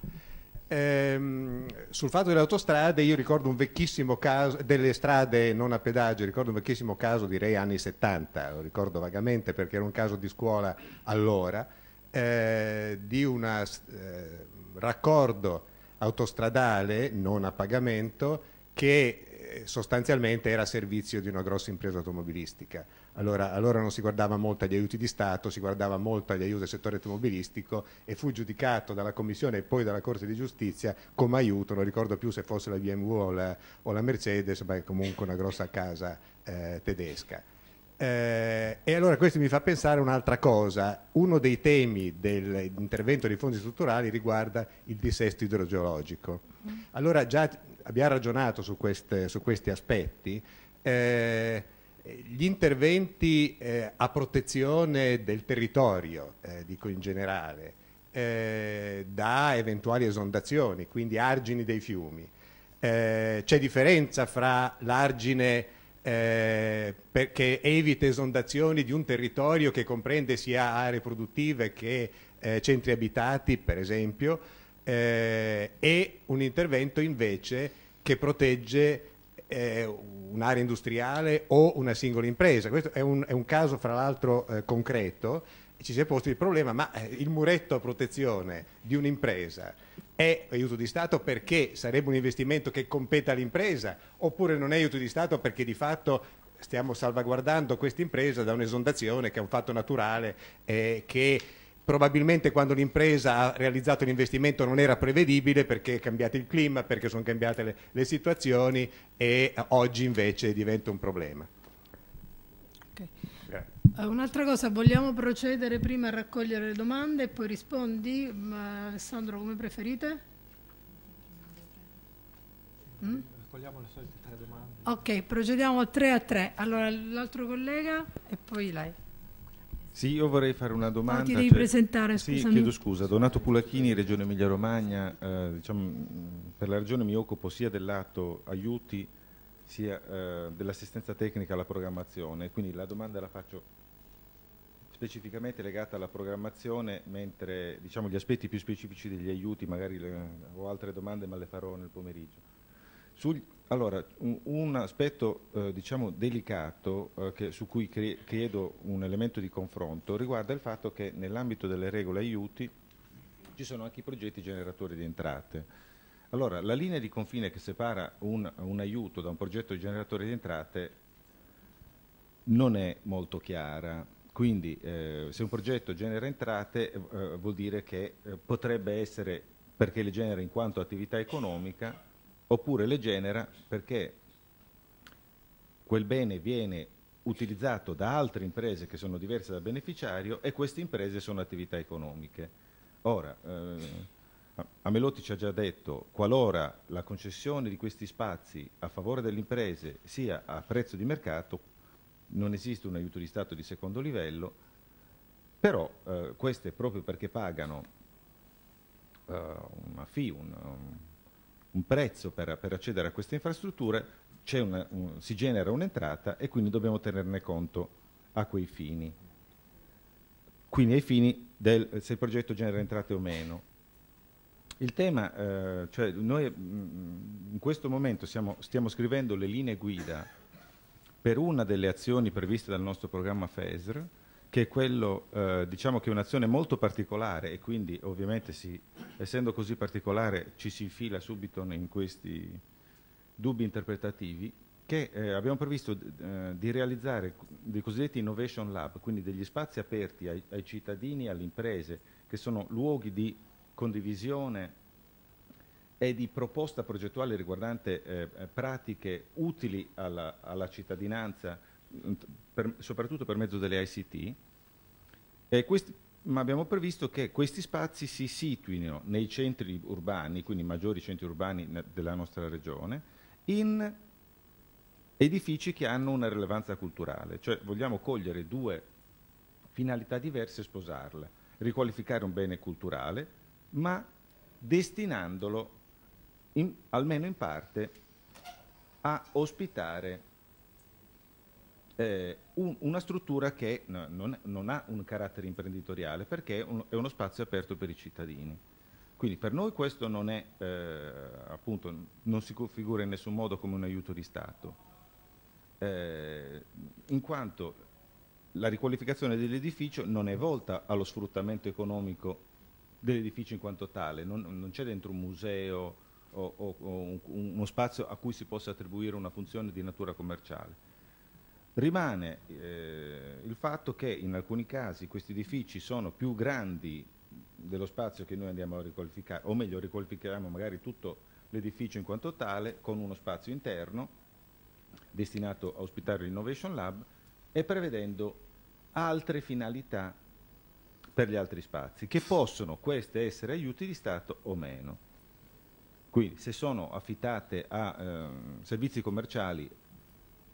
Ehm, sul fatto delle autostrade, io ricordo un vecchissimo caso, delle strade non a pedaggio, ricordo un vecchissimo caso, direi anni 70, lo ricordo vagamente perché era un caso di scuola allora, eh, di un eh, raccordo autostradale non a pagamento che eh, sostanzialmente era a servizio di una grossa impresa automobilistica allora, allora, non si guardava molto agli aiuti di Stato, si guardava molto agli aiuti del settore automobilistico e fu giudicato dalla Commissione e poi dalla Corte di Giustizia come aiuto, non ricordo più se fosse la BMW o la, o la Mercedes, ma è comunque una grossa casa eh, tedesca. Eh, e allora questo mi fa pensare un'altra cosa, uno dei temi dell'intervento dei fondi strutturali riguarda il dissesto idrogeologico. Mm. Allora già abbiamo ragionato su, queste, su questi aspetti. Eh, gli interventi eh, a protezione del territorio, eh, dico in generale, eh, da eventuali esondazioni, quindi argini dei fiumi. Eh, c'è differenza fra l'argine eh, che evita esondazioni di un territorio che comprende sia aree produttive che eh, centri abitati, per esempio, e un intervento invece che protegge eh, un'area industriale o una singola impresa. Questo è un, è un caso, fra l'altro, eh, concreto. Ci si è posto il problema, ma eh, il muretto a protezione di un'impresa è aiuto di Stato perché sarebbe un investimento che compete all'impresa oppure non è aiuto di Stato perché di fatto stiamo salvaguardando questa impresa da un'esondazione che è un fatto naturale eh, che probabilmente quando l'impresa ha realizzato l'investimento non era prevedibile perché è cambiato il clima, perché sono cambiate le, le situazioni e eh, oggi invece diventa un problema. Okay. Eh, un'altra cosa, vogliamo procedere prima a raccogliere le domande e poi rispondi? Uh, Alessandro, come preferite? Mm? Raccogliamo le solite tre domande. Ok, procediamo 3 a 3. Allora l'altro collega e poi lei. Sì, io vorrei fare una domanda. Ma ti devi cioè, presentare, scusami. Sì, chiedo scusa. Donato Pulacchini, Regione Emilia-Romagna. Eh, diciamo, per la Regione mi occupo sia del lato aiuti sia eh, dell'assistenza tecnica alla programmazione. Quindi la domanda la faccio specificamente legata alla programmazione, mentre diciamo, gli aspetti più specifici degli aiuti, magari le, ho altre domande ma le farò nel pomeriggio. Sul, allora, un, un aspetto eh, diciamo delicato eh, che, su cui cre credo un elemento di confronto riguarda il fatto che nell'ambito delle regole aiuti ci sono anche i progetti generatori di entrate. Allora, la linea di confine che separa un, un aiuto da un progetto generatore di entrate non è molto chiara. Quindi eh, se un progetto genera entrate eh, vuol dire che eh, potrebbe essere perché le genera in quanto attività economica oppure le genera perché quel bene viene utilizzato da altre imprese che sono diverse dal beneficiario e queste imprese sono attività economiche. Ora, eh, Amelotti ci ha già detto, qualora la concessione di questi spazi a favore delle imprese sia a prezzo di mercato, non esiste un aiuto di Stato di secondo livello, però eh, queste proprio perché pagano eh, una fee, un, un prezzo per, per accedere a queste infrastrutture, una, un, si genera un'entrata e quindi dobbiamo tenerne conto a quei fini. Quindi ai fini del se il progetto genera entrate o meno. Il tema, eh, cioè noi mh, mm, in questo momento siamo, stiamo scrivendo le linee guida per una delle azioni previste dal nostro programma FESR, che è quello, eh, diciamo che è un'azione molto particolare e quindi ovviamente si, essendo così particolare ci si infila subito in questi dubbi interpretativi, che eh, abbiamo previsto eh, di realizzare dei cosiddetti innovation lab, quindi degli spazi aperti ai, ai cittadini e alle imprese, che sono luoghi di condivisione e di proposta progettuale riguardante eh, pratiche utili alla, alla cittadinanza per, soprattutto per mezzo delle ICT, questi, ma abbiamo previsto che questi spazi si situino nei centri urbani, quindi i maggiori centri urbani della nostra regione, in edifici che hanno una rilevanza culturale, cioè vogliamo cogliere due finalità diverse e sposarle, riqualificare un bene culturale, ma destinandolo in, almeno in parte a ospitare eh, un, una struttura che non, non, ha un carattere imprenditoriale perché un, è uno spazio aperto per i cittadini. Quindi per noi questo non, è, eh, appunto, non si configura in nessun modo come un aiuto di Stato, eh, in quanto la riqualificazione dell'edificio non è volta allo sfruttamento economico dell'edificio in quanto tale, non, non c'è dentro un museo o, o, o un, uno spazio a cui si possa attribuire una funzione di natura commerciale Rimane eh, il fatto che in alcuni casi questi edifici sono più grandi dello spazio che noi andiamo a riqualificare, o meglio riqualifichiamo magari tutto l'edificio in quanto tale con uno spazio interno destinato a ospitare l'Innovation Lab e prevedendo altre finalità per gli altri spazi, che possono queste essere aiuti di Stato o meno. Quindi se sono affittate a eh, servizi commerciali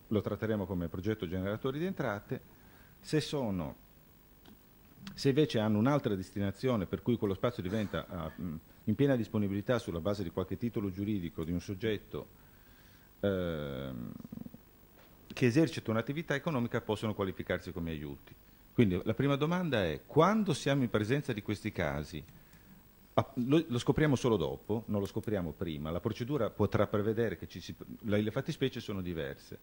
lo tratteremo come progetto generatore di entrate, se, sono, se invece hanno un'altra destinazione per cui quello spazio diventa uh, in piena disponibilità sulla base di qualche titolo giuridico di un soggetto uh, che esercita un'attività economica possono qualificarsi come aiuti. Quindi la prima domanda è quando siamo in presenza di questi casi lo, scopriamo solo dopo, non lo scopriamo prima. La procedura potrà prevedere che si, le fattispecie sono diverse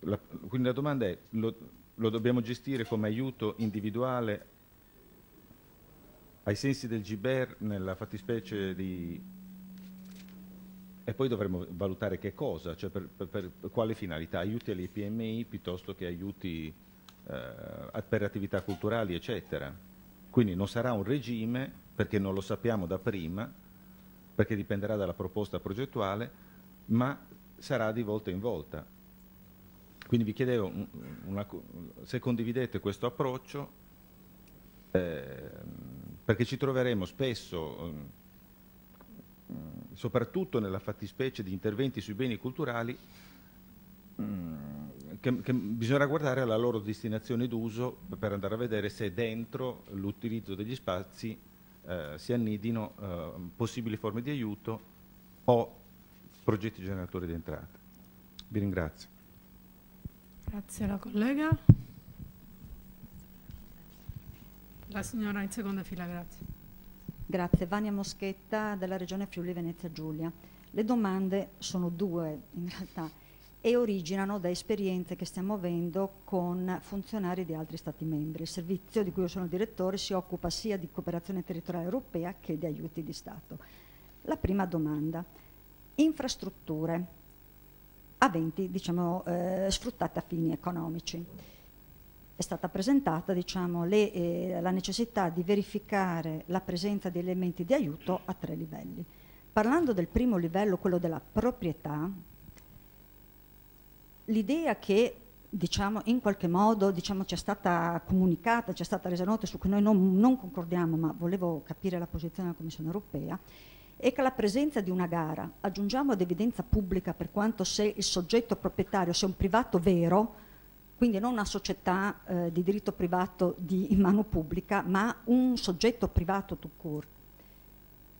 la, quindi la domanda è, lo, lo dobbiamo gestire come aiuto individuale ai sensi del GBER nella fattispecie di... E poi dovremmo valutare che cosa, cioè per, per, per quale finalità, aiuti alle PMI piuttosto che aiuti eh, per attività culturali, eccetera. Quindi non sarà un regime, perché non lo sappiamo da prima, perché dipenderà dalla proposta progettuale, ma sarà di volta in volta. Quindi vi chiedevo una, se condividete questo approccio, eh, perché ci troveremo spesso, ehm, soprattutto nella fattispecie di interventi sui beni culturali, ehm, che, che bisognerà guardare alla loro destinazione d'uso per andare a vedere se dentro l'utilizzo degli spazi eh, si annidino eh, possibili forme di aiuto o progetti generatori di entrata. Vi ringrazio. Grazie alla collega. La signora in seconda fila, grazie. Grazie. Vania Moschetta della Regione Friuli Venezia Giulia. Le domande sono due in realtà e originano da esperienze che stiamo avendo con funzionari di altri Stati membri. Il servizio di cui io sono direttore si occupa sia di cooperazione territoriale europea che di aiuti di Stato. La prima domanda. Infrastrutture aventi diciamo, eh, sfruttate a fini economici. È stata presentata diciamo, le, eh, la necessità di verificare la presenza di elementi di aiuto a tre livelli. Parlando del primo livello, quello della proprietà, l'idea che diciamo, in qualche modo diciamo, ci è stata comunicata, ci è stata resa nota su cui noi non, non concordiamo, ma volevo capire la posizione della Commissione europea, è che la presenza di una gara, aggiungiamo ad evidenza pubblica per quanto se il soggetto proprietario sia un privato vero, quindi non una società eh, di diritto privato di, in mano pubblica, ma un soggetto privato tout court,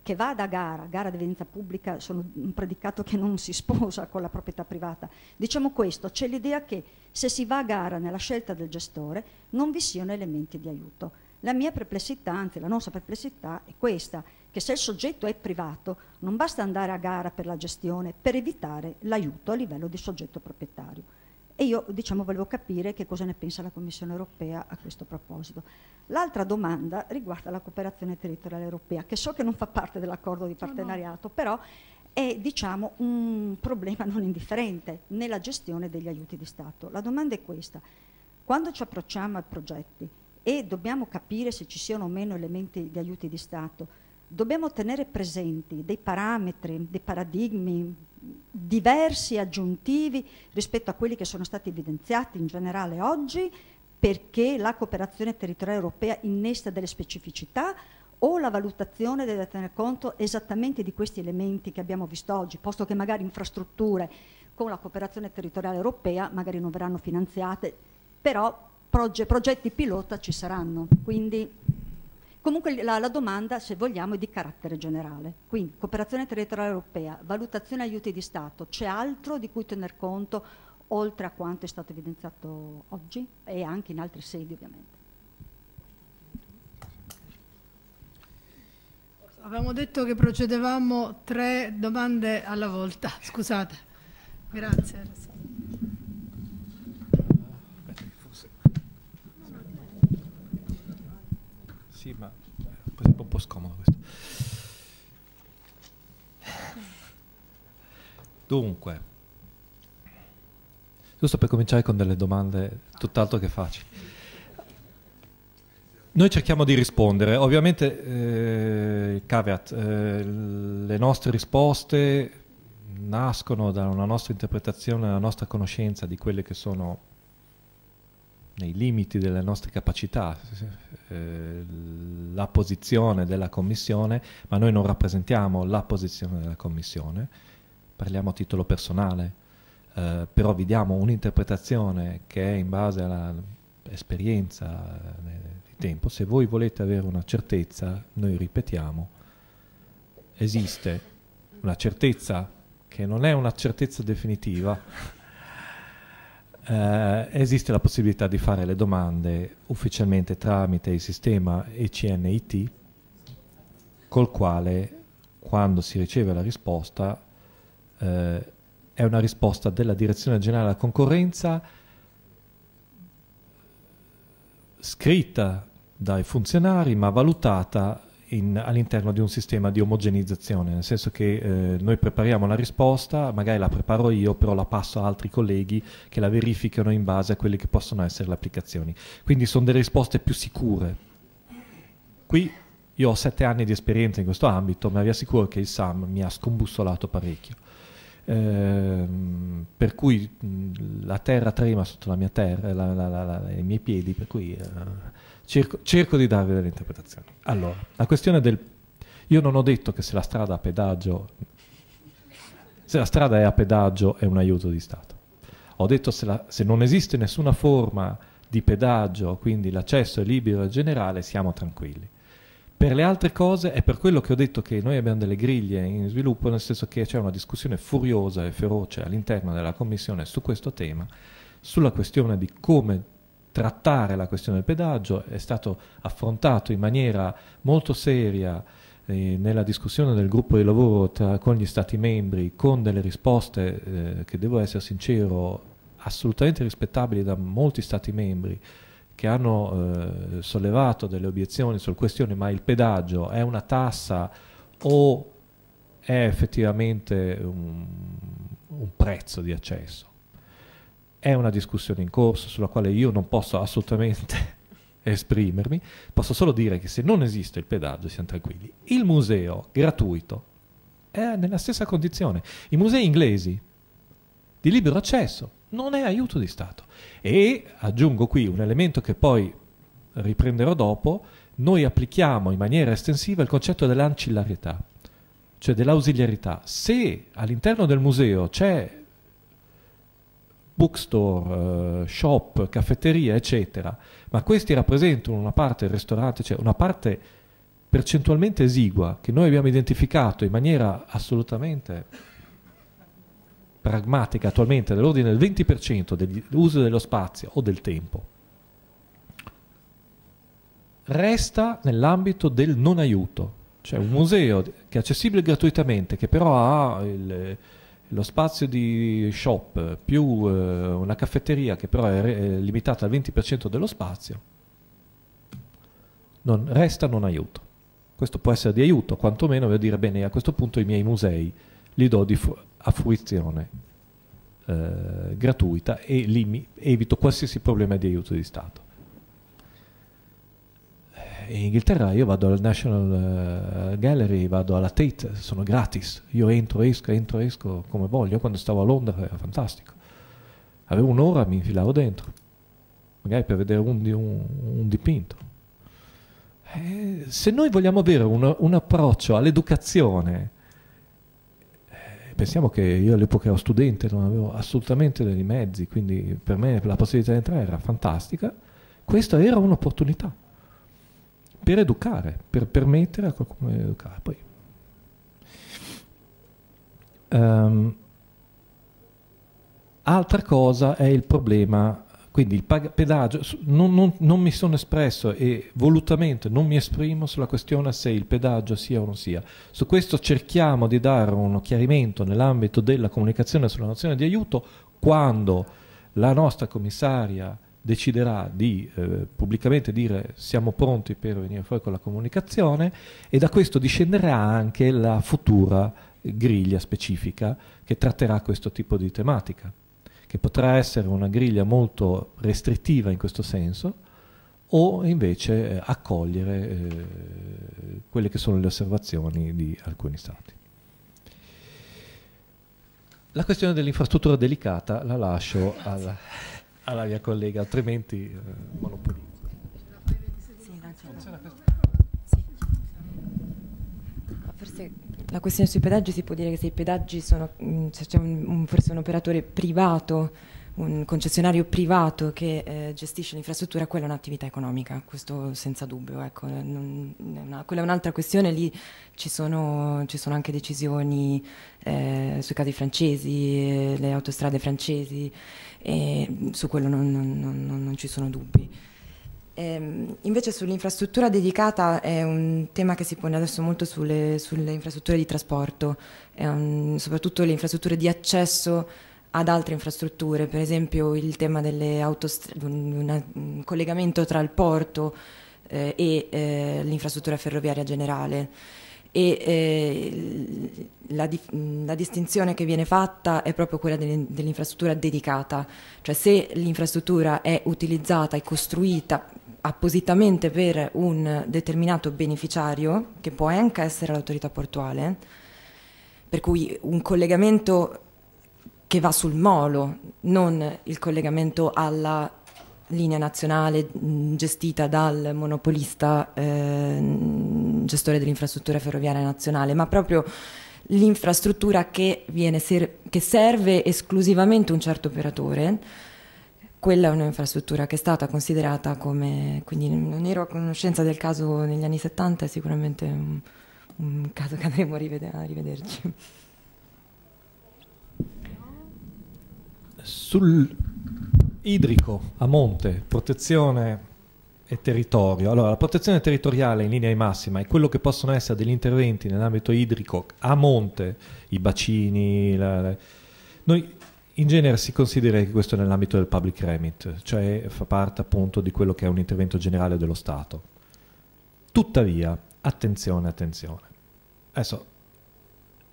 che vada a gara, gara di evidenza pubblica, sono un predicato che non si sposa con la proprietà privata. Diciamo questo, c'è l'idea che se si va a gara nella scelta del gestore non vi siano elementi di aiuto. La mia perplessità, anzi la nostra perplessità è questa, che se il soggetto è privato non basta andare a gara per la gestione per evitare l'aiuto a livello di soggetto proprietario. E io diciamo, volevo capire che cosa ne pensa la Commissione europea a questo proposito. L'altra domanda riguarda la cooperazione territoriale europea, che so che non fa parte dell'accordo di partenariato, no, no. però è diciamo, un problema non indifferente nella gestione degli aiuti di Stato. La domanda è questa, quando ci approcciamo ai progetti e dobbiamo capire se ci siano o meno elementi di aiuti di Stato, dobbiamo tenere presenti dei parametri, dei paradigmi diversi, aggiuntivi rispetto a quelli che sono stati evidenziati in generale oggi perché la cooperazione territoriale europea innesta delle specificità o la valutazione deve tenere conto esattamente di questi elementi che abbiamo visto oggi, posto che magari infrastrutture con la cooperazione territoriale europea magari non verranno finanziate, però progetti pilota ci saranno. Quindi Comunque la, la, domanda, se vogliamo, è di carattere generale. Quindi cooperazione territoriale europea, valutazione aiuti di Stato, c'è altro di cui tener conto oltre a quanto è stato evidenziato oggi e anche in altre sedi ovviamente. Abbiamo detto che procedevamo tre domande alla volta, scusate. Grazie. sì, ma è un po' scomodo questo. Dunque, giusto per cominciare con delle domande tutt'altro che facili. Noi cerchiamo di rispondere, ovviamente eh, caveat, eh, le nostre risposte nascono da una nostra interpretazione, dalla nostra conoscenza di quelle che sono nei limiti delle nostre capacità eh, la posizione della Commissione, ma noi non rappresentiamo la posizione della Commissione, parliamo a titolo personale, eh, però vi diamo un'interpretazione che è in base all'esperienza eh, di tempo. Se voi volete avere una certezza, noi ripetiamo, esiste una certezza che non è una certezza definitiva, eh, esiste la possibilità di fare le domande ufficialmente tramite il sistema ECNIT col quale quando si riceve la risposta eh, è una risposta della Direzione Generale della Concorrenza scritta dai funzionari ma valutata in, all'interno di un sistema di omogenizzazione, nel senso che eh, noi prepariamo la risposta, magari la preparo io, però la passo a altri colleghi che la verificano in base a quelle che possono essere le applicazioni. Quindi sono delle risposte più sicure. Qui io ho sette anni di esperienza in questo ambito, ma vi assicuro che il SAM mi ha scombussolato parecchio. Eh, per cui mh, la terra trema sotto la mia terra, la, la, la, i miei piedi, per cui... Eh, Cerco, cerco di darvi delle interpretazioni. Allora, la questione del... Io non ho detto che se la strada a pedaggio... Se la strada è a pedaggio è un aiuto di Stato. Ho detto se, la, se non esiste nessuna forma di pedaggio, quindi l'accesso è libero e generale, siamo tranquilli. Per le altre cose è per quello che ho detto che noi abbiamo delle griglie in sviluppo, nel senso che c'è una discussione furiosa e feroce all'interno della Commissione su questo tema, sulla questione di come trattare la questione del pedaggio, è stato affrontato in maniera molto seria eh, nella discussione del gruppo di lavoro tra, con gli Stati membri, con delle risposte eh, che devo essere sincero assolutamente rispettabili da molti Stati membri che hanno eh, sollevato delle obiezioni sul questione ma il pedaggio è una tassa o è effettivamente un, un prezzo di accesso è una discussione in corso sulla quale io non posso assolutamente esprimermi, posso solo dire che se non esiste il pedaggio siamo tranquilli. Il museo gratuito è nella stessa condizione. I musei inglesi di libero accesso non è aiuto di Stato. E aggiungo qui un elemento che poi riprenderò dopo, noi applichiamo in maniera estensiva il concetto dell'ancillarietà, cioè dell'ausiliarità. Se all'interno del museo c'è bookstore, eh, shop, caffetteria, eccetera, ma questi rappresentano una parte del ristorante, cioè una parte percentualmente esigua che noi abbiamo identificato in maniera assolutamente pragmatica attualmente dell'ordine del 20% dell'uso dello spazio o del tempo, resta nell'ambito del non aiuto, cioè un museo che è accessibile gratuitamente, che però ha il lo spazio di shop più eh, una caffetteria che però è limitata al 20% dello spazio, non, resta non aiuto. Questo può essere di aiuto, quantomeno per dire bene, a questo punto i miei musei li do fu a fruizione eh, gratuita e lì mi evito qualsiasi problema di aiuto di Stato in Inghilterra io vado al National eh, Gallery, vado alla Tate, sono gratis, io entro, esco, entro, esco come voglio, quando stavo a Londra era fantastico, avevo un'ora, e mi infilavo dentro, magari per vedere un, un, un dipinto. Eh, se noi vogliamo avere un, un approccio all'educazione, eh, pensiamo che io all'epoca ero studente, non avevo assolutamente dei mezzi, quindi per me la possibilità di entrare era fantastica, questa era un'opportunità per educare, per permettere a qualcuno di educare. Poi, um, altra cosa è il problema, quindi il pedaggio, non, non, non, mi sono espresso e volutamente non mi esprimo sulla questione se il pedaggio sia o non sia. Su questo cerchiamo di dare uno chiarimento nell'ambito della comunicazione sulla nozione di aiuto quando la nostra commissaria deciderà di eh, pubblicamente dire siamo pronti per venire fuori con la comunicazione e da questo discenderà anche la futura griglia specifica che tratterà questo tipo di tematica, che potrà essere una griglia molto restrittiva in questo senso o invece eh, accogliere eh, quelle che sono le osservazioni di alcuni stati. La questione dell'infrastruttura delicata la lascio alla... alla mia collega, altrimenti eh, monopolizzo. Forse la questione sui pedaggi si può dire che se i pedaggi sono, cioè c'è un, un, forse un operatore privato, un concessionario privato che eh, gestisce l'infrastruttura, quella è un'attività economica, questo senza dubbio. Ecco, non, una, quella è un'altra questione, lì ci sono, ci sono anche decisioni eh, sui casi francesi, eh, le autostrade francesi e su quello non, non, non, non ci sono dubbi. E, ehm, invece sull'infrastruttura dedicata è un tema che si pone adesso molto sulle, sulle infrastrutture di trasporto, un, soprattutto le infrastrutture di accesso ad altre infrastrutture, per esempio il tema un collegamento tra il porto eh, e eh, l'infrastruttura ferroviaria generale e eh, la, di, la, distinzione che viene fatta è proprio quella dell'infrastruttura dedicata, cioè se l'infrastruttura è utilizzata e costruita appositamente per un determinato beneficiario, che può anche essere l'autorità portuale, per cui un collegamento che va sul molo, non il collegamento alla linea nazionale gestita dal monopolista eh, gestore dell'infrastruttura ferroviaria nazionale, ma proprio l'infrastruttura che, ser che serve esclusivamente un certo operatore quella è un'infrastruttura che è stata considerata come, quindi non ero a conoscenza del caso negli anni 70, è sicuramente un, un caso che andremo a, riveder a, rivederci. Sul, idrico a monte, protezione e territorio. Allora, la protezione territoriale in linea di massima è quello che possono essere degli interventi nell'ambito idrico a monte, i bacini. La, la. Noi in genere si considera che questo è nell'ambito del public remit, cioè fa parte appunto di quello che è un intervento generale dello Stato. Tuttavia, attenzione, attenzione. Adesso,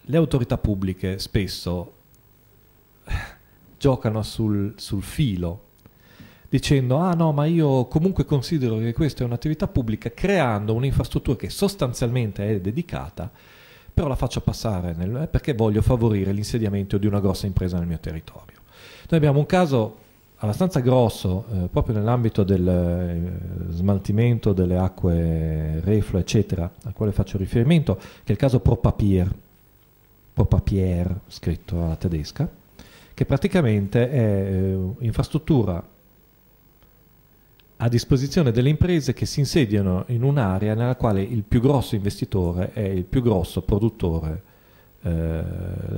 le autorità pubbliche spesso giocano sul, sul filo, dicendo ah no ma io comunque considero che questa è un'attività pubblica creando un'infrastruttura che sostanzialmente è dedicata però la faccio passare nel, eh, perché voglio favorire l'insediamento di una grossa impresa nel mio territorio noi abbiamo un caso abbastanza grosso eh, proprio nell'ambito del eh, smaltimento delle acque reflue eccetera al quale faccio riferimento che è il caso Propapier Propapier scritto alla tedesca che praticamente è eh, infrastruttura a disposizione delle imprese che si insediano in un'area nella quale il più grosso investitore è il più grosso produttore, eh,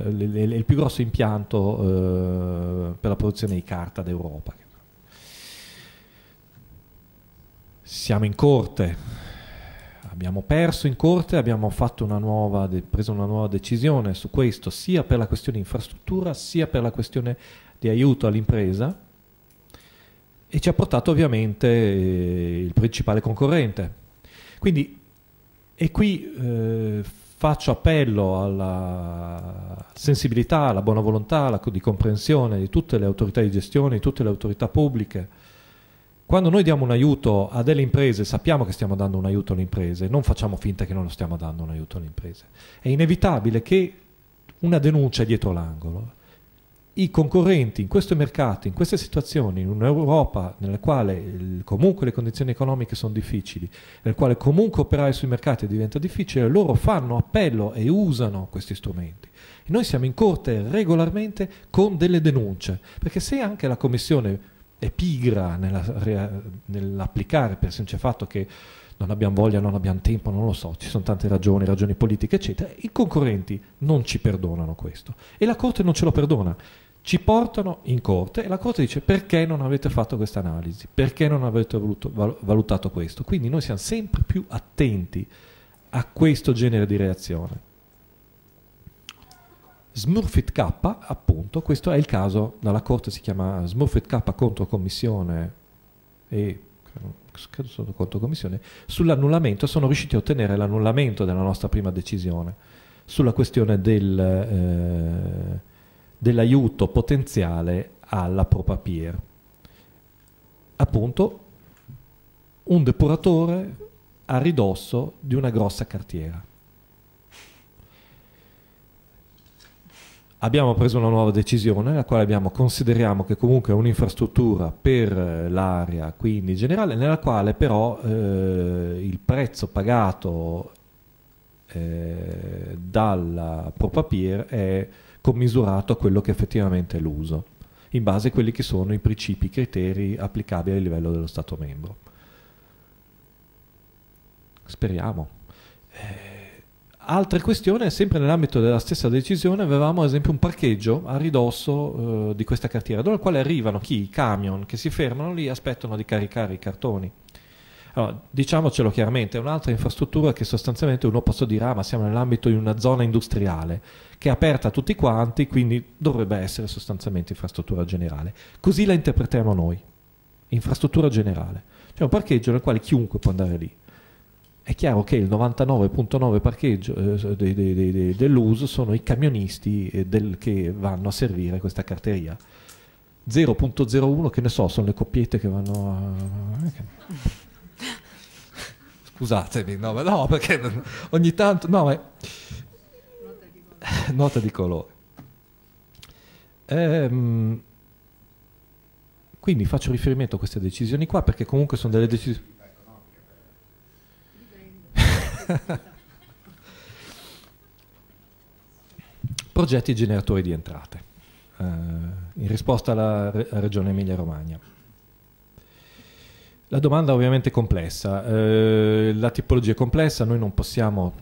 il più grosso impianto eh, per la produzione di carta d'Europa. Siamo in corte, abbiamo perso in corte, abbiamo una nuova, preso una nuova decisione su questo, sia per la questione infrastruttura, sia per la questione di aiuto all'impresa e ci ha portato ovviamente eh, il principale concorrente. Quindi, e qui eh, faccio appello alla sensibilità, alla buona volontà, alla di comprensione di tutte le autorità di gestione, di tutte le autorità pubbliche, quando noi diamo un aiuto a delle imprese, sappiamo che stiamo dando un aiuto alle imprese, non facciamo finta che non lo stiamo dando un aiuto alle imprese. È inevitabile che una denuncia è dietro l'angolo. I concorrenti in questo mercato, in queste situazioni, in un'Europa nella quale comunque le condizioni economiche sono difficili, nel quale comunque operare sui mercati diventa difficile, loro fanno appello e usano questi strumenti. E noi siamo in corte regolarmente con delle denunce, perché se anche la Commissione è pigra nell'applicare, nell per semplice fatto che non abbiamo voglia, non abbiamo tempo, non lo so, ci sono tante ragioni, ragioni politiche, eccetera. I concorrenti non ci perdonano questo e la Corte non ce lo perdona. Ci portano in Corte e la Corte dice perché non avete fatto questa analisi, perché non avete voluto, val valutato questo. Quindi noi siamo sempre più attenti a questo genere di reazione. Smurfit K, appunto, questo è il caso, dalla Corte si chiama Smurfit K contro Commissione e credo solo contro Commissione, sull'annullamento, sono riusciti a ottenere l'annullamento della nostra prima decisione sulla questione del, eh, dell'aiuto potenziale alla propria Propapier. Appunto, un depuratore a ridosso di una grossa cartiera. abbiamo preso una nuova decisione, la quale abbiamo, consideriamo che comunque è un'infrastruttura per eh, l'area, quindi in generale, nella quale però eh, il prezzo pagato eh, dalla Propapier è commisurato a quello che effettivamente è l'uso, in base a quelli che sono i principi, i criteri applicabili a livello dello Stato membro. Speriamo. Eh, Altre questioni, sempre nell'ambito della stessa decisione, avevamo ad esempio un parcheggio a ridosso eh, di questa cartiera, dove quale arrivano chi? I camion che si fermano lì e aspettano di caricare i cartoni. Allora, diciamocelo chiaramente, è un'altra infrastruttura che sostanzialmente uno può dire, ah ma siamo nell'ambito di una zona industriale che è aperta a tutti quanti, quindi dovrebbe essere sostanzialmente infrastruttura generale. Così la interpretiamo noi, infrastruttura generale. Cioè un parcheggio nel quale chiunque può andare lì è chiaro che il 99.9 parcheggio eh, dell'US sono i camionisti eh, del, che vanno a servire questa carteria. 0.01 che ne so, sono le coppiette che vanno a... Eh, Scusatemi, no, no, perché ogni tanto... No, ma... Nota di colore. Ehm, quindi faccio riferimento a queste decisioni qua perché comunque sono delle decisioni Progetti generatori di entrate, eh, in risposta alla re Regione Emilia-Romagna. La domanda ovviamente è complessa, eh, la tipologia è complessa, noi non possiamo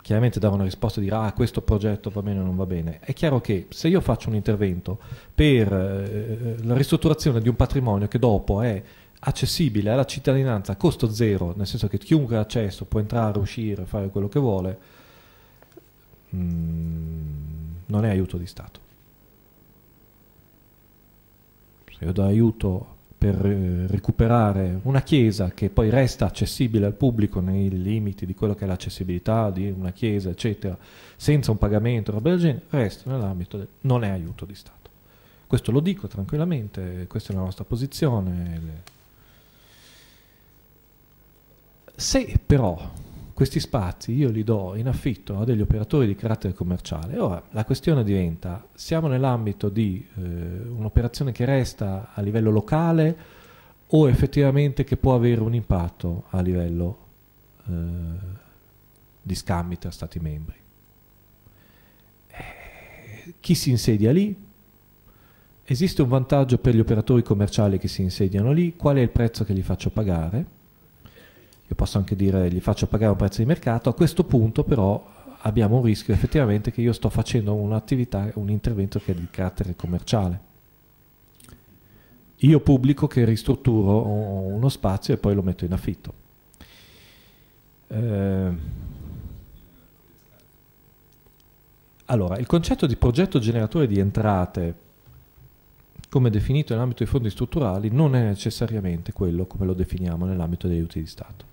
chiaramente dare una risposta e dire ah questo progetto va bene o non va bene. È chiaro che se io faccio un intervento per eh, la ristrutturazione di un patrimonio che dopo è accessibile alla cittadinanza a costo zero, nel senso che chiunque ha accesso può entrare, uscire, fare quello che vuole, mh, mm, non è aiuto di Stato. Se io do aiuto per eh, recuperare una chiesa che poi resta accessibile al pubblico nei limiti di quello che è l'accessibilità di una chiesa, eccetera, senza un pagamento, roba del genere, resta nell'ambito del non è aiuto di Stato. Questo lo dico tranquillamente, questa è la nostra posizione. Le, se però questi spazi io li do in affitto a degli operatori di carattere commerciale, ora la questione diventa, siamo nell'ambito di eh, un'operazione che resta a livello locale o effettivamente che può avere un impatto a livello eh, di scambi tra Stati membri? Eh, chi si insedia lì? Esiste un vantaggio per gli operatori commerciali che si insediano lì? Qual è il prezzo che gli faccio pagare? io posso anche dire gli faccio pagare un prezzo di mercato, a questo punto però abbiamo un rischio effettivamente che io sto facendo un'attività, un intervento che è di carattere commerciale. Io pubblico che ristrutturo uno spazio e poi lo metto in affitto. Eh, allora, il concetto di progetto generatore di entrate, come definito nell'ambito dei fondi strutturali, non è necessariamente quello come lo definiamo nell'ambito degli aiuti di Stato.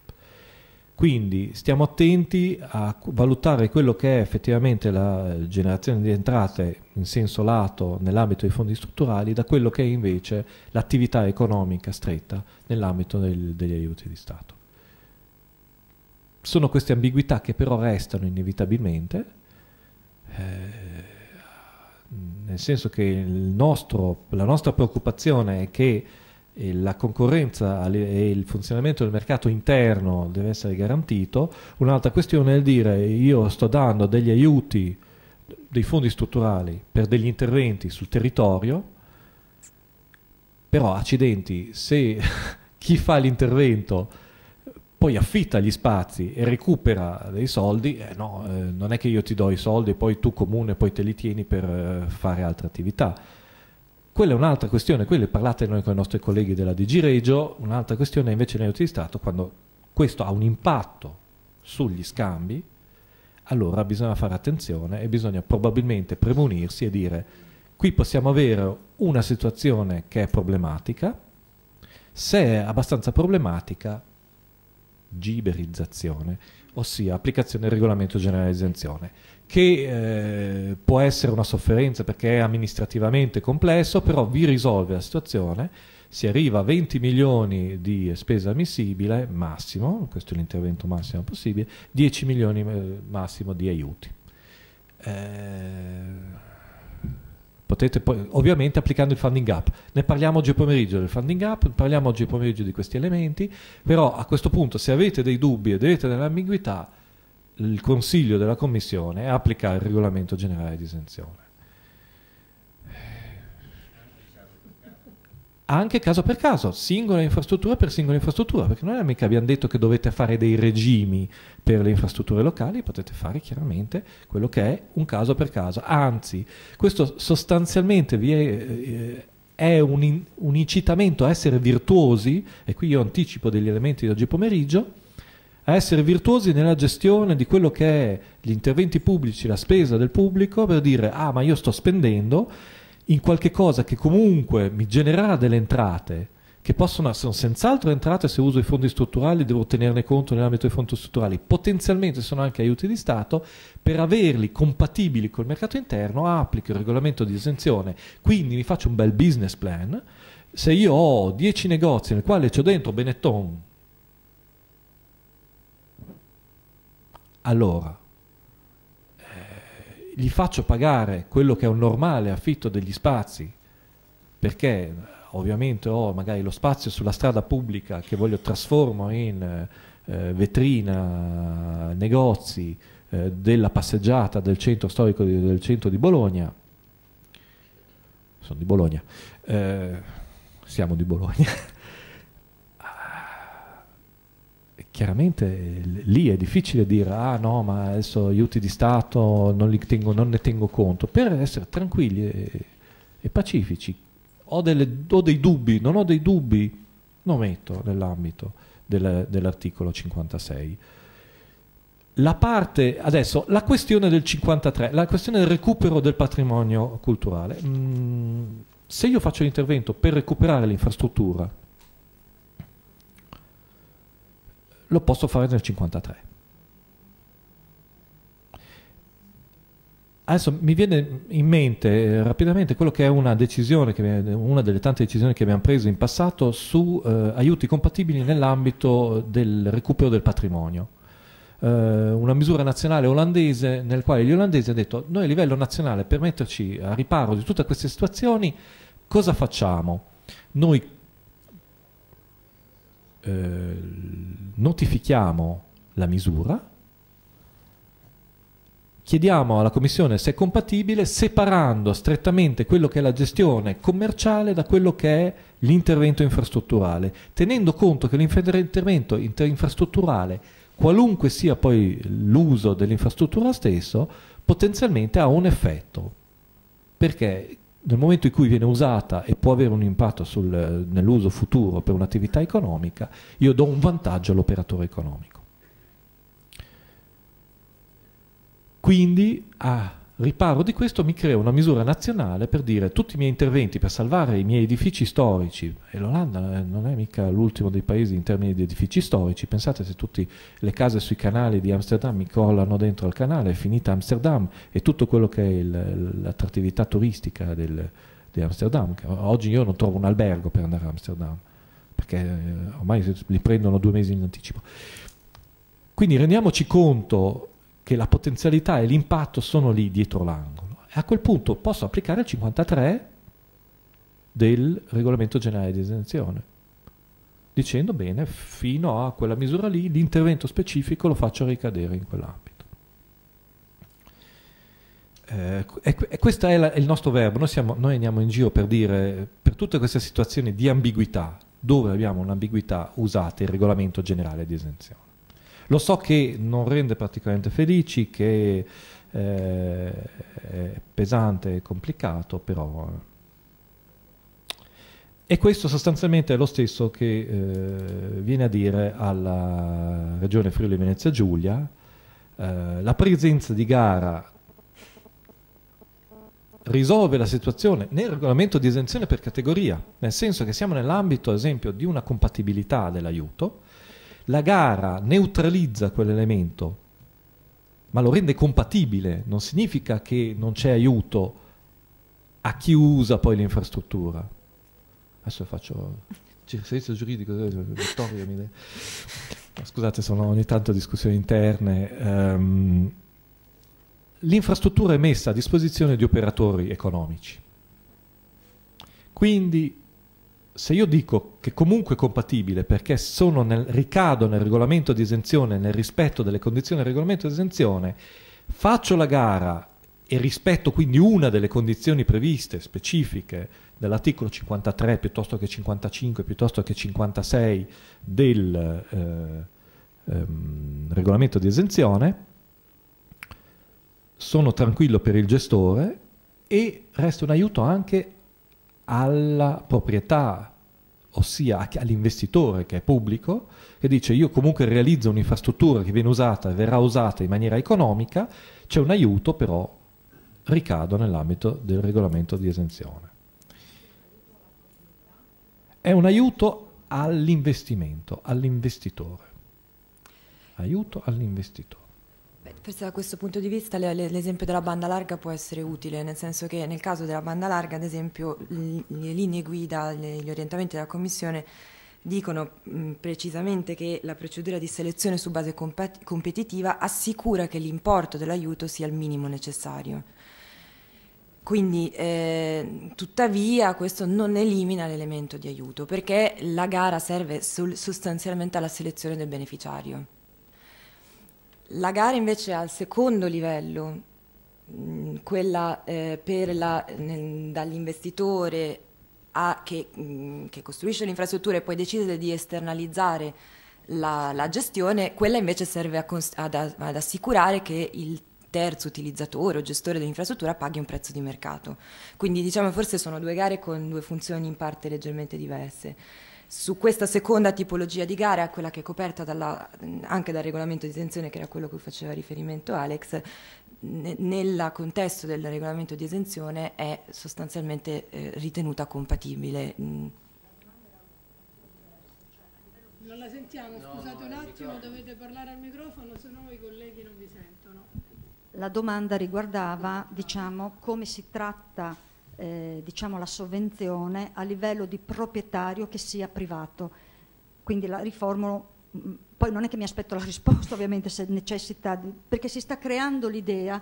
Quindi stiamo attenti a valutare quello che è effettivamente la generazione di entrate in senso lato nell'ambito dei fondi strutturali da quello che è invece l'attività economica stretta nell'ambito del, degli aiuti di Stato. Sono queste ambiguità che però restano inevitabilmente, eh, nel senso che nostro, la nostra preoccupazione è che la concorrenza e il funzionamento del mercato interno deve essere garantito, un'altra questione è il dire io sto dando degli aiuti, dei fondi strutturali per degli interventi sul territorio, però accidenti, se chi fa l'intervento poi affitta gli spazi e recupera dei soldi, eh no, eh, non è che io ti do i soldi, e poi tu comune, poi te li tieni per eh, fare altre attività quella è un'altra questione, quelle parlate noi con i nostri colleghi della DG Regio, un'altra questione è invece l'aiuto di Stato, quando questo ha un impatto sugli scambi, allora bisogna fare attenzione e bisogna probabilmente premunirsi e dire qui possiamo avere una situazione che è problematica, se è abbastanza problematica, giberizzazione, ossia applicazione del regolamento generale di esenzione che eh, può essere una sofferenza perché è amministrativamente complesso, però vi risolve la situazione, si arriva a 20 milioni di spesa ammissibile massimo, questo è l'intervento massimo possibile, 10 milioni eh, massimo di aiuti. Eh, potete poi, ovviamente applicando il funding gap. Ne parliamo oggi pomeriggio del funding gap, parliamo oggi pomeriggio di questi elementi, però a questo punto se avete dei dubbi e avete delle ambiguità, il Consiglio della Commissione applica il regolamento generale di esenzione. Anche caso per caso, singola infrastruttura per singola infrastruttura, perché non è mica abbiamo detto che dovete fare dei regimi per le infrastrutture locali, potete fare chiaramente quello che è un caso per caso. Anzi, questo sostanzialmente vi è... Eh, è un, un incitamento a essere virtuosi, e qui io anticipo degli elementi di oggi pomeriggio, a essere virtuosi nella gestione di quello che è gli interventi pubblici, la spesa del pubblico, per dire ah ma io sto spendendo in qualche cosa che comunque mi genererà delle entrate, che possono essere senz'altro entrate se uso i fondi strutturali, devo tenerne conto nell'ambito dei fondi strutturali, potenzialmente sono anche aiuti di Stato, per averli compatibili col mercato interno applico il regolamento di esenzione, quindi mi faccio un bel business plan, se io ho 10 negozi nel quale c'ho dentro Benetton, allora eh, gli faccio pagare quello che è un normale affitto degli spazi, perché ovviamente ho magari lo spazio sulla strada pubblica che voglio trasformo in eh, vetrina, negozi, eh, della passeggiata del centro storico di, del centro di Bologna, sono di Bologna, eh, siamo di Bologna. chiaramente lì è difficile dire ah no ma adesso aiuti di Stato non, tengo, non ne tengo conto per essere tranquilli e, e pacifici ho, delle, ho, dei dubbi non ho dei dubbi lo metto nell'ambito del, dell'articolo 56 la parte adesso la questione del 53 la questione del recupero del patrimonio culturale mh, mm, se io faccio l'intervento per recuperare l'infrastruttura lo posso fare nel 53. Adesso mi viene in mente eh, rapidamente quello che è una decisione, una delle tante decisioni che abbiamo preso in passato su eh, aiuti compatibili nell'ambito del recupero del patrimonio. Eh, una misura nazionale olandese nel quale gli olandesi hanno detto noi a livello nazionale per metterci a riparo di tutte queste situazioni cosa facciamo? Noi eh, notifichiamo la misura, chiediamo alla Commissione se è compatibile, separando strettamente quello che è la gestione commerciale da quello che è l'intervento infrastrutturale, tenendo conto che l'intervento infrastrutturale, qualunque sia poi l'uso dell'infrastruttura stesso, potenzialmente ha un effetto. Perché nel momento in cui viene usata e può avere un impatto nell'uso futuro per un'attività economica, io do un vantaggio all'operatore economico. Quindi a ah, Riparo di questo mi crea una misura nazionale per dire tutti i miei interventi per salvare i miei edifici storici, e l'Olanda eh, non è mica l'ultimo dei paesi in termini di edifici storici, pensate se tutte le case sui canali di Amsterdam mi crollano dentro al canale, è finita Amsterdam e tutto quello che è l'attrattività turistica del, di Amsterdam, oggi io non trovo un albergo per andare a Amsterdam, perché eh, ormai li prendono due mesi in anticipo. Quindi rendiamoci conto che la potenzialità e l'impatto sono lì dietro l'angolo. E a quel punto posso applicare il 53 del regolamento generale di esenzione, dicendo bene, fino a quella misura lì l'intervento specifico lo faccio ricadere in quell'ambito. Eh, e, e questo è, la, è, il nostro verbo, noi, siamo, noi andiamo in giro per dire, per tutte queste situazioni di ambiguità, dove abbiamo un'ambiguità usate il regolamento generale di esenzione. Lo so che non rende praticamente felici, che eh, è pesante, e complicato, però... Eh. E questo sostanzialmente è lo stesso che eh, viene a dire alla regione Friuli Venezia Giulia eh, la presenza di gara risolve la situazione nel regolamento di esenzione per categoria, nel senso che siamo nell'ambito, ad esempio, di una compatibilità dell'aiuto, la gara neutralizza quell'elemento, ma lo rende compatibile, non significa che non c'è aiuto a chi usa poi l'infrastruttura. Adesso faccio servizio giuridico, eh, Vittorio mi Scusate, sono ogni tanto discussioni interne. Um, l'infrastruttura è messa a disposizione di operatori economici. Quindi se io dico che comunque è compatibile perché nel, ricado nel regolamento di esenzione, nel rispetto delle condizioni del regolamento di esenzione, faccio la gara e rispetto quindi una delle condizioni previste, specifiche, dell'articolo 53 piuttosto che 55 piuttosto che 56 del eh, ehm, regolamento di esenzione, sono tranquillo per il gestore e resta un aiuto anche alla proprietà, ossia all'investitore che è pubblico, che dice io comunque realizzo un'infrastruttura che viene usata e verrà usata in maniera economica, c'è un aiuto però ricado nell'ambito del regolamento di esenzione. È un aiuto all'investimento, all'investitore. Aiuto all'investitore. Forse da questo punto di vista l'esempio della banda larga può essere utile, nel senso che nel caso della banda larga, ad esempio, le linee guida, gli orientamenti della Commissione dicono mm, precisamente che la procedura di selezione su base competitiva assicura che l'importo dell'aiuto sia il minimo necessario. Quindi, eh, tuttavia, questo non elimina l'elemento di aiuto, perché la gara serve sostanzialmente alla selezione del beneficiario. La gara invece al secondo livello, mh, mm, quella eh, dall'investitore che, mm, che, costruisce l'infrastruttura e poi decide di esternalizzare la, la gestione, quella invece serve a, ad, ad assicurare che il terzo utilizzatore o gestore dell'infrastruttura paghi un prezzo di mercato. Quindi diciamo forse sono due gare con due funzioni in parte leggermente diverse. Su questa seconda tipologia di gara, quella che è coperta dalla, anche dal regolamento di esenzione, che era quello a cui faceva riferimento Alex, nel contesto del regolamento di esenzione è sostanzialmente eh, ritenuta compatibile. Mm. Non la sentiamo, scusate no, un attimo, dovete parlare al microfono, se no i colleghi non vi sentono. La domanda riguardava diciamo, come si tratta eh, diciamo la sovvenzione a livello di proprietario che sia privato. Quindi la riformulo, mm, poi non è che mi aspetto la risposta ovviamente se necessita, di, perché si sta creando l'idea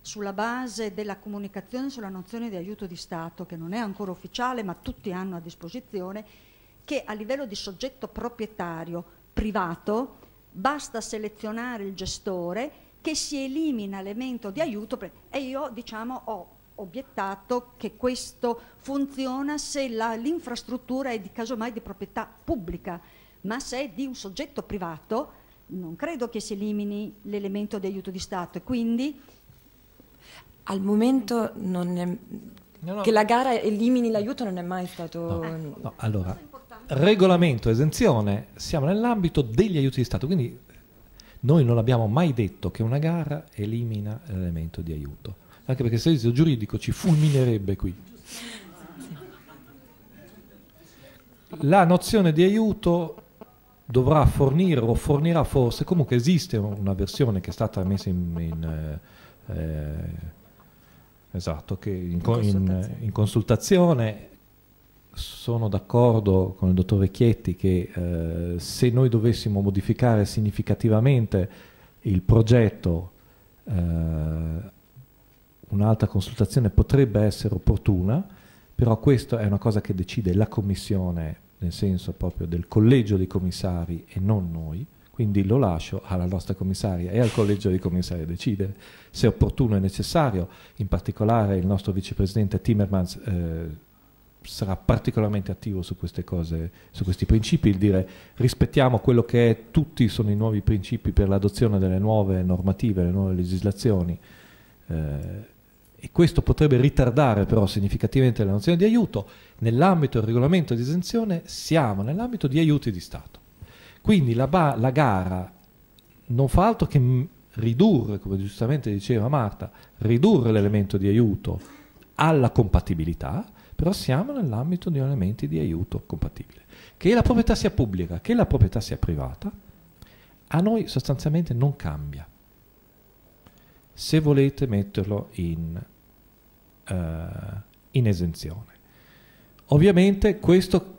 sulla base della comunicazione sulla nozione di aiuto di Stato, che non è ancora ufficiale ma tutti hanno a disposizione, che a livello di soggetto proprietario privato basta selezionare il gestore che si elimina l'elemento di aiuto e io diciamo ho obiettato che questo funziona se l'infrastruttura è di casomai di proprietà pubblica, ma se è di un soggetto privato non credo che si elimini l'elemento di aiuto di Stato e quindi... Al momento non è... No, no. che la gara elimini l'aiuto non è mai stato... No, ecco. allora, regolamento, esenzione, siamo nell'ambito degli aiuti di Stato, quindi noi non abbiamo mai detto che una gara elimina l'elemento di aiuto anche perché il servizio giuridico ci fulminerebbe qui. La nozione di aiuto dovrà fornire o fornirà forse, comunque esiste una versione che è stata messa in, in eh, eh esatto, che in, in, consultazione. in, consultazione. sono d'accordo con il dottor Vecchietti che eh, se noi dovessimo modificare significativamente il progetto eh, un'altra consultazione potrebbe essere opportuna, però questa è una cosa che decide la Commissione, nel senso proprio del collegio dei commissari e non noi, quindi lo lascio alla nostra commissaria e al collegio dei commissari a decidere se opportuno e necessario, in particolare il nostro vicepresidente Timmermans eh, sarà particolarmente attivo su queste cose, su questi principi, il dire rispettiamo quello che è, tutti sono i nuovi principi per l'adozione delle nuove normative, le nuove legislazioni. Eh, e questo potrebbe ritardare però significativamente la nozione di aiuto, nell'ambito del regolamento di esenzione siamo nell'ambito di aiuti di Stato. Quindi la, la, gara non fa altro che ridurre, come giustamente diceva Marta, ridurre l'elemento di aiuto alla compatibilità, però siamo nell'ambito di elementi di aiuto compatibile. Che la proprietà sia pubblica, che la proprietà sia privata, a noi sostanzialmente non cambia. Se volete metterlo in eh, in esenzione. Ovviamente questo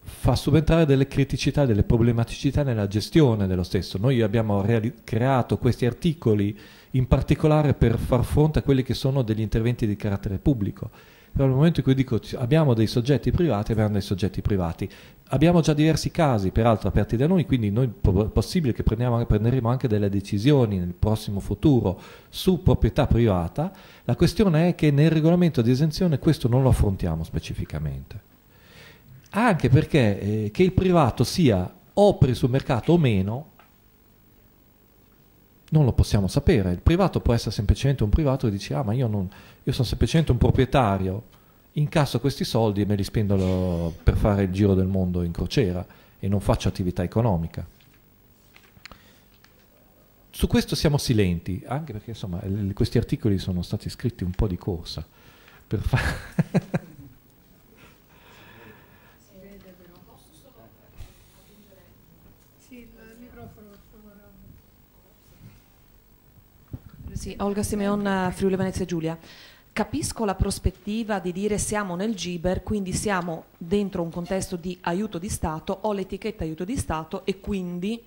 fa subentrare delle criticità, delle problematicità nella gestione dello stesso. Noi abbiamo creato questi articoli in particolare per far fronte a quelli che sono degli interventi di carattere pubblico. Però nel momento in cui dico abbiamo dei soggetti privati, abbiamo dei soggetti privati abbiamo già diversi casi, peraltro, aperti da noi, quindi noi è possibile che prenderemo anche delle decisioni nel prossimo futuro su proprietà privata. La questione è che nel regolamento di esenzione questo non lo affrontiamo specificamente. Anche perché eh, che il privato sia operi sul mercato o meno, non lo possiamo sapere. Il privato può essere semplicemente un privato che dice, ah ma io, non, io sono semplicemente un proprietario, incasso questi soldi e me li spendo per fare il giro del mondo in crociera e non faccio attività economica. Su questo siamo silenti, anche perché insomma, questi articoli sono stati scritti un po' di corsa. Per fa- Sì, Olga Simeon, Friuli Venezia Giulia capisco la prospettiva di dire siamo nel GIBER, quindi siamo dentro un contesto di aiuto di Stato, ho l'etichetta aiuto di Stato e quindi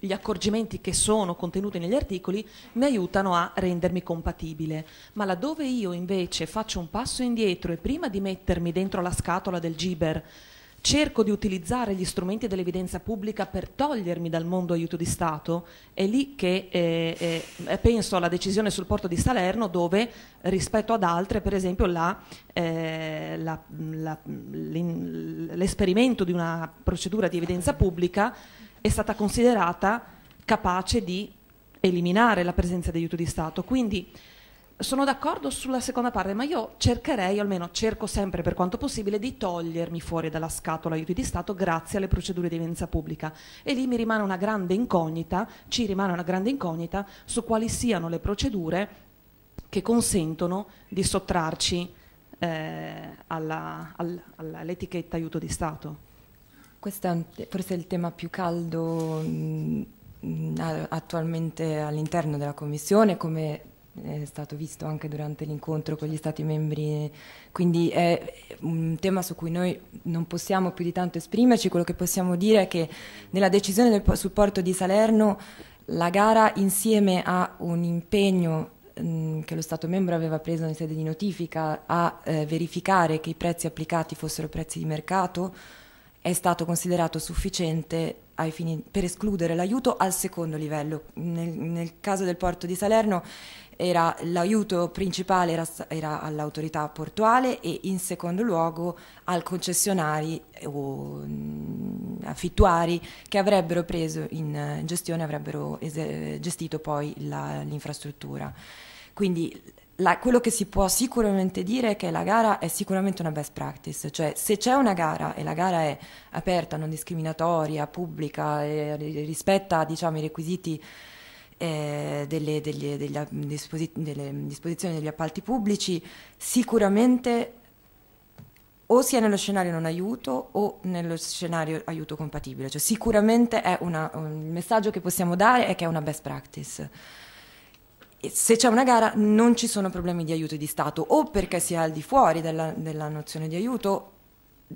gli accorgimenti che sono contenuti negli articoli mi aiutano a rendermi compatibile. Ma laddove io invece faccio un passo indietro e prima di mettermi dentro la scatola del GIBER cerco di utilizzare gli strumenti dell'evidenza pubblica per togliermi dal mondo aiuto di Stato, è lì che eh, eh, eh penso alla decisione sul porto di Salerno dove rispetto ad altre, per esempio, eh, l'esperimento di una procedura di evidenza pubblica è stata considerata capace di eliminare la presenza di aiuto di Stato. Quindi sono d'accordo sulla seconda parte, ma io cercherei, almeno cerco sempre per quanto possibile, di togliermi fuori dalla scatola aiuti di Stato grazie alle procedure di evidenza pubblica. E lì mi rimane una grande incognita, ci rimane una grande incognita su quali siano le procedure che consentono di sottrarci eh, all'etichetta all, all aiuto di Stato. Questo è forse il tema più caldo mh, mm, mm, attualmente all'interno della Commissione, come è stato visto anche durante l'incontro con gli Stati membri, quindi è un tema su cui noi non possiamo più di tanto esprimerci, quello che possiamo dire è che nella decisione del, sul porto di Salerno la gara insieme a un impegno che lo Stato membro aveva preso in sede di notifica a eh, verificare che i prezzi applicati fossero prezzi di mercato è stato considerato sufficiente fini, per escludere l'aiuto al secondo livello. Nel, nel, caso del porto di Salerno l'aiuto principale era, era all'autorità portuale e in secondo luogo al concessionari o mm, affittuari che avrebbero preso in gestione, avrebbero gestito poi l'infrastruttura. Quindi la, quello che si può sicuramente dire è che la gara è sicuramente una best practice, cioè se c'è una gara e la gara è aperta, non discriminatoria, pubblica, eh, rispetta diciamo, i requisiti eh, delle, delle, delle, disposi- delle disposizioni degli appalti pubblici, sicuramente o sia nello scenario non aiuto o nello scenario aiuto compatibile, cioè sicuramente una, un, il messaggio che possiamo dare è che è una best practice se c'è una gara non ci sono problemi di aiuto di Stato o perché si è al di fuori della, della nozione di aiuto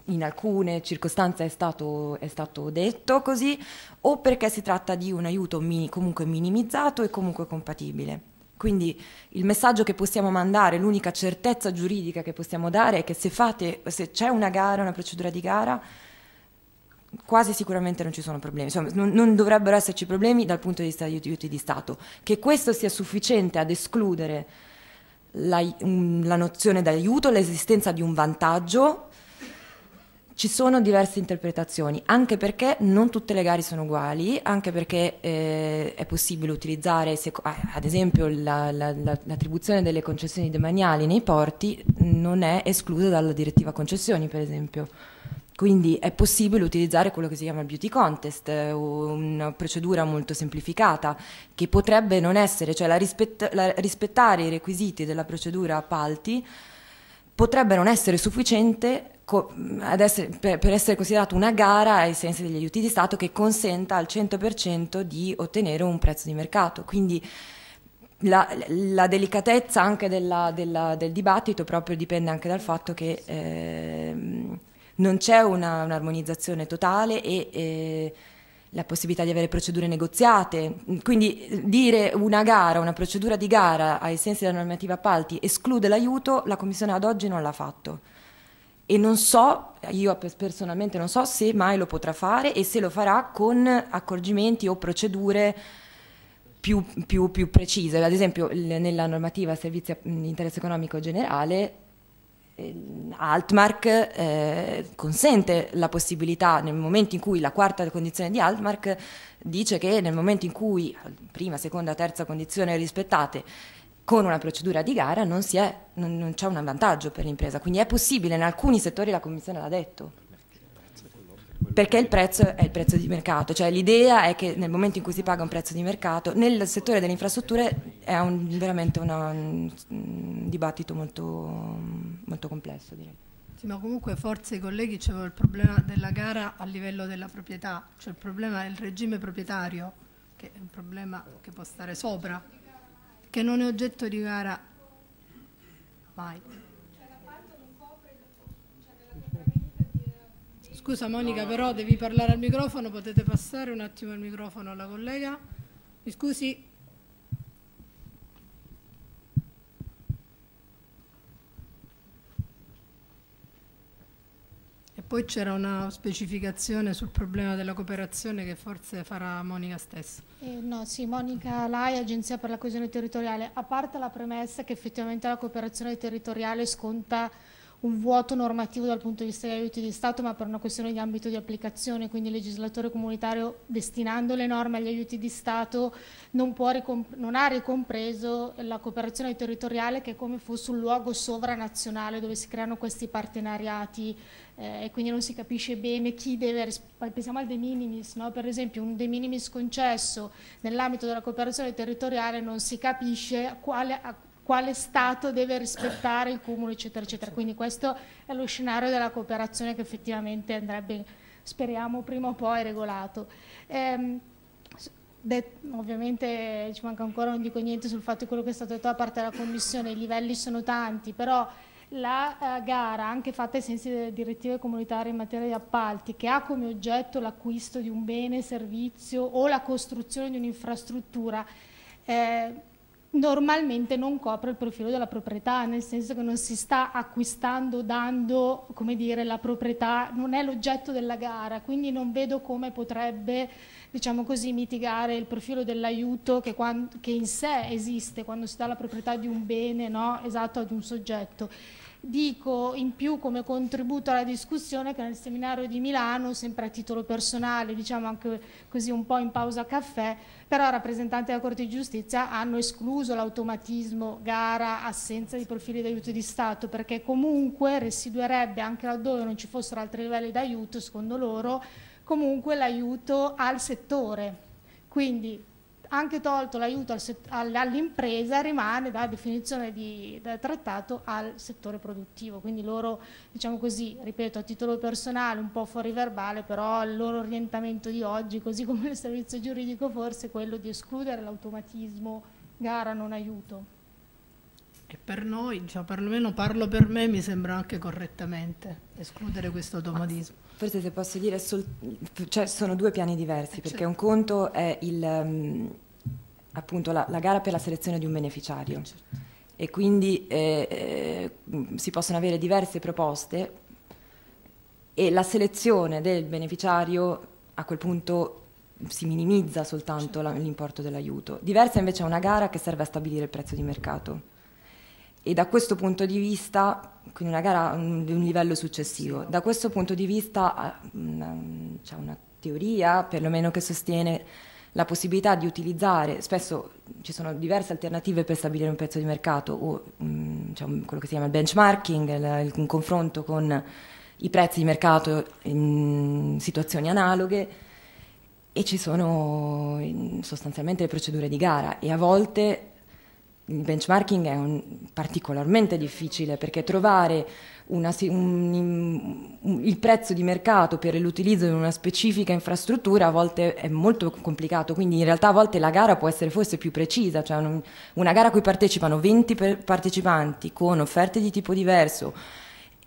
in alcune circostanze è stato, è stato, detto così, o perché si tratta di un aiuto mini, comunque minimizzato e comunque compatibile. Quindi il messaggio che possiamo mandare, l'unica certezza giuridica che possiamo dare è che se, fate, se c'è una gara, una procedura di gara, quasi sicuramente non ci sono problemi, insomma non, non, dovrebbero esserci problemi dal punto di vista degli aiuti di Stato. Che questo sia sufficiente ad escludere la, la nozione d'aiuto, l'esistenza di un vantaggio, ci sono diverse interpretazioni, anche perché non tutte le gare sono uguali, anche perché eh, è possibile utilizzare, se, ah, ad esempio, la, la, la, l'attribuzione delle concessioni demaniali nei porti non è esclusa dalla direttiva concessioni, per esempio. Quindi è possibile utilizzare quello che si chiama il beauty contest, eh, una procedura molto semplificata che potrebbe non essere, cioè la rispett- la rispettare i requisiti della procedura appalti potrebbe non essere sufficiente co- essere, per, per, essere considerato una gara ai sensi degli aiuti di Stato che consenta al 100% di ottenere un prezzo di mercato. Quindi la, la, delicatezza anche della, della, del dibattito proprio dipende anche dal fatto che... Eh, non c'è una, un'armonizzazione totale e... e eh, la possibilità di avere procedure negoziate. Quindi dire una gara, una procedura di gara ai sensi della normativa appalti esclude l'aiuto, la Commissione ad oggi non l'ha fatto. E non so, io personalmente non so se mai lo potrà fare e se lo farà con accorgimenti o procedure più, più, più precise. Ad esempio nella normativa servizi di mm, interesse economico generale eh, Altmark eh, consente la possibilità, nel momento in cui la quarta condizione di Altmark dice che nel momento in cui prima, seconda, terza condizione rispettate con una procedura di gara non, è, non, non c'è un vantaggio per l'impresa, quindi è possibile in alcuni settori, la Commissione l'ha detto perché il prezzo è il prezzo di mercato, cioè l'idea è che nel momento in cui si paga un prezzo di mercato, nel settore delle infrastrutture è un, veramente una, un dibattito molto, molto complesso. Direi. Sì, ma comunque forse i colleghi c'è il problema della gara a livello della proprietà, cioè il problema del regime proprietario, che è un problema che può stare sopra, che non è oggetto di gara mai. Scusa Monica, però devi parlare al microfono, potete passare un attimo il microfono alla collega. Mi scusi. E poi c'era una specificazione sul problema della cooperazione che forse farà Monica stessa. Eh, no, sì, Monica Lai, Agenzia per la coesione territoriale. A parte la premessa che effettivamente la cooperazione territoriale sconta un vuoto normativo dal punto di vista degli aiuti di Stato, ma per una questione di ambito di applicazione, quindi il legislatore comunitario destinando le norme agli aiuti di Stato non, non ha ricompreso la cooperazione territoriale che è come fosse un luogo sovranazionale dove si creano questi partenariati eh, e quindi non si capisce bene chi deve, pensiamo al de minimis, no? per esempio un de minimis concesso nell'ambito della cooperazione territoriale non si capisce a quale, a quale Stato deve rispettare il cumulo, eccetera, eccetera. Quindi questo è lo scenario della cooperazione che effettivamente andrebbe, speriamo, prima o poi regolato. Ehm, ovviamente eh, ci manca ancora, non dico niente sul fatto di quello che è stato detto da parte della Commissione, i livelli sono tanti, però la eh, gara, anche fatta ai sensi delle direttive comunitarie in materia di appalti, che ha come oggetto l'acquisto di un bene, servizio o la costruzione di un'infrastruttura, eh, normalmente non copre il profilo della proprietà, nel senso che non si sta acquistando, dando, come dire, la proprietà, non è l'oggetto della gara, quindi non vedo come potrebbe, diciamo così, mitigare il profilo dell'aiuto che, che, in sé esiste quando si dà la proprietà di un bene, no? Esatto, ad un soggetto. Dico in più come contributo alla discussione che nel seminario di Milano, sempre a titolo personale, diciamo anche così un po' in pausa caffè, però rappresentanti della Corte di Giustizia hanno escluso l'automatismo gara assenza di profili di aiuto di Stato perché comunque residuerebbe anche laddove non ci fossero altri livelli di aiuto, secondo loro, comunque l'aiuto al settore. Quindi anche tolto l'aiuto all'impresa rimane da definizione di, del trattato al settore produttivo, quindi loro diciamo così, ripeto a titolo personale un po' fuori verbale, però il loro orientamento di oggi, così come il servizio giuridico forse è quello di escludere l'automatismo gara non aiuto. e per noi, diciamo, perlomeno parlo per me, mi sembra anche correttamente escludere questo automatismo. Forse se posso dire, sol, cioè sono due piani diversi, eh, perché certo. un conto è il, um, appunto la, la, gara per la selezione di un beneficiario eh, certo. e quindi eh, eh, si possono avere diverse proposte e la selezione del beneficiario a quel punto si minimizza soltanto certo. l'importo dell'aiuto. Diversa invece è una gara che serve a stabilire il prezzo di mercato e da questo punto di vista, quindi una gara di un livello successivo, da questo punto di vista mm, mm, c'è una teoria perlomeno che sostiene la possibilità di utilizzare, spesso ci sono diverse alternative per stabilire un prezzo di mercato o mm, c'è quello che si chiama il benchmarking, un confronto con i prezzi di mercato in situazioni analoghe e ci sono sostanzialmente le procedure di gara e a volte il benchmarking è un, particolarmente difficile perché trovare una, un, un, il prezzo di mercato per l'utilizzo di una specifica infrastruttura a volte è molto complicato, quindi in realtà a volte la gara può essere forse più precisa, cioè una gara a cui partecipano 20 per, partecipanti con offerte di tipo diverso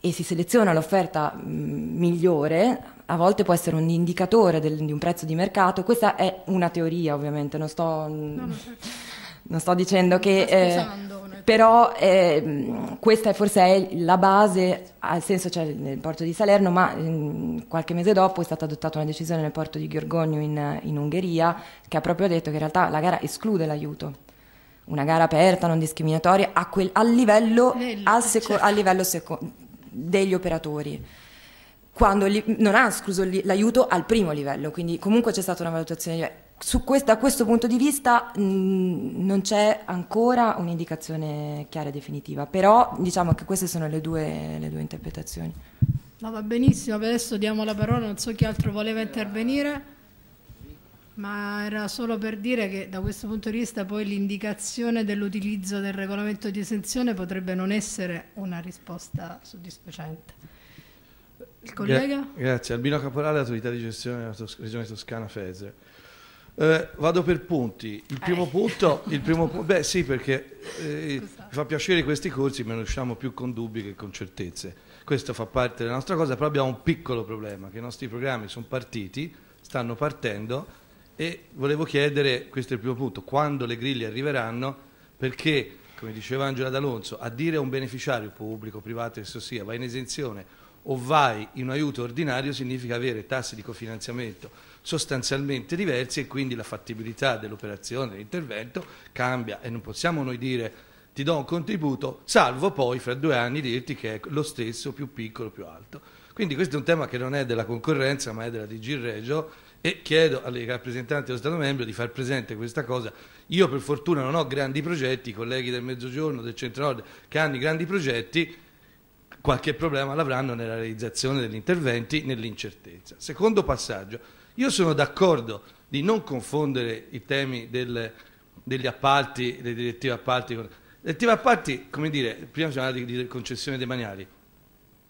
e si seleziona l'offerta migliore, a volte può essere un indicatore del, di un prezzo di mercato, questa è una teoria ovviamente, non sto... No, no. Certo non sto dicendo che... Eh, però eh, questa è forse è la base, al senso c'è cioè, nel porto di Salerno, ma mh, ehm, qualche mese dopo è stata adottata una decisione nel porto di Gheorgogno in, in Ungheria che ha proprio detto che in realtà la gara esclude l'aiuto una gara aperta, non discriminatoria, a, quel, a livello, Bello, certo. a livello degli operatori quando non ha escluso l'aiuto al primo livello, quindi comunque c'è stata una valutazione questa, da questo punto di vista mh, mm, non c'è ancora un'indicazione chiara e definitiva, però diciamo che queste sono le due, le due interpretazioni. No, va benissimo, adesso diamo la parola, non so chi altro voleva intervenire, ma era solo per dire che da questo punto di vista poi l'indicazione dell'utilizzo del regolamento di esenzione potrebbe non essere una risposta soddisfacente. Il collega? Gra- grazie, Albino Caporale, autorità di gestione della Tos- regione toscana Feser. Eh, vado per punti. Il eh. primo eh. punto, il primo pu- beh sì perché eh, mi fa piacere questi corsi, ma non usciamo più con dubbi che con certezze. Questo fa parte della nostra cosa, però abbiamo un piccolo problema, che i nostri programmi sono partiti, stanno partendo e volevo chiedere, questo è il primo punto, quando le griglie arriveranno, perché, come diceva Angela D'Alonso, a dire a un beneficiario pubblico, privato che so sia, va in esenzione o vai in un aiuto ordinario significa avere tassi di cofinanziamento sostanzialmente diversi e quindi la fattibilità dell'operazione, dell'intervento cambia e non possiamo noi dire ti do un contributo, salvo poi fra due anni dirti che è lo stesso, più piccolo, più alto. Quindi questo è un tema che non è della concorrenza ma è della DG Regio e chiedo alle rappresentanti dello Stato membro di far presente questa cosa. Io per fortuna non ho grandi progetti, i colleghi del Mezzogiorno, del Centro Nord che hanno grandi progetti, qualche problema l'avranno nella realizzazione degli interventi nell'incertezza. Secondo passaggio, io sono d'accordo di non confondere i temi del, degli appalti, le direttive appalti. Le direttive appalti, come dire, prima si parlava di, di concessioni demaniali,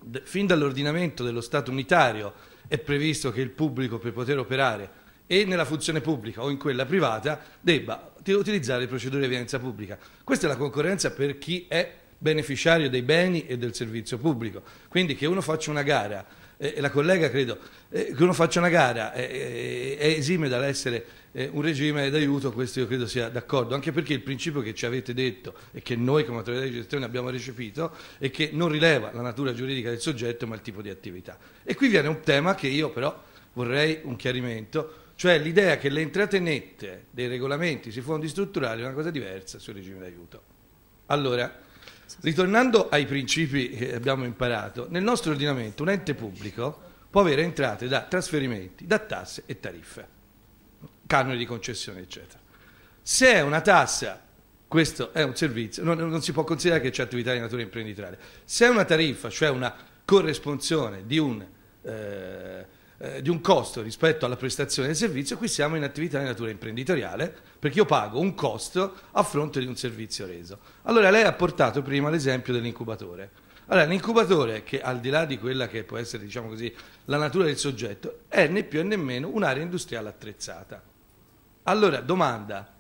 De, fin dall'ordinamento dello Stato unitario è previsto che il pubblico per poter operare e nella funzione pubblica o in quella privata debba utilizzare le procedure di evidenza pubblica. Questa è la concorrenza per chi è beneficiario dei beni e del servizio pubblico. Quindi che uno faccia una gara, eh, la collega credo, eh, che uno faccia una gara eh, eh è esime dall'essere eh, un regime d'aiuto, questo io credo sia d'accordo, anche perché il principio che ci avete detto e che noi come autorità di gestione abbiamo recepito è che non rileva la natura giuridica del soggetto ma il tipo di attività. E qui viene un tema che io però vorrei un chiarimento, cioè l'idea che le entrate nette dei regolamenti sui fondi strutturali è una cosa diversa sul regime d'aiuto. Allora, Ritornando ai principi che abbiamo imparato, nel nostro ordinamento un ente pubblico può avere entrate da trasferimenti, da tasse e tariffe, canoni di concessione, eccetera. Se è una tassa, questo è un servizio, non, non si può considerare che c'è attività di natura imprenditoriale. Se è una tariffa, cioè una corresponsione di un... Eh, eh, di un costo rispetto alla prestazione del servizio, qui siamo in attività di natura imprenditoriale, perché io pago un costo a fronte di un servizio reso. Allora lei ha portato prima l'esempio dell'incubatore. Allora, l'incubatore, che al di là di quella che può essere, diciamo così, la natura del soggetto, è né più né meno un'area industriale attrezzata. Allora, domanda,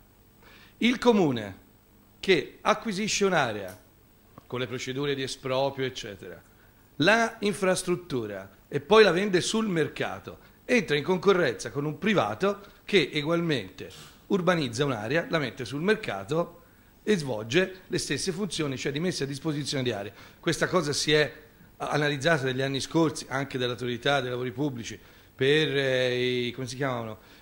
il comune che acquisisce un'area con le procedure di esproprio, eccetera, la infrastruttura e poi la vende sul mercato, entra in concorrenza con un privato che egualmente urbanizza un'area, la mette sul mercato e svolge le stesse funzioni, cioè di messa a disposizione di aree. Questa cosa si è analizzata negli anni scorsi anche dall'autorità dei lavori pubblici per eh, i,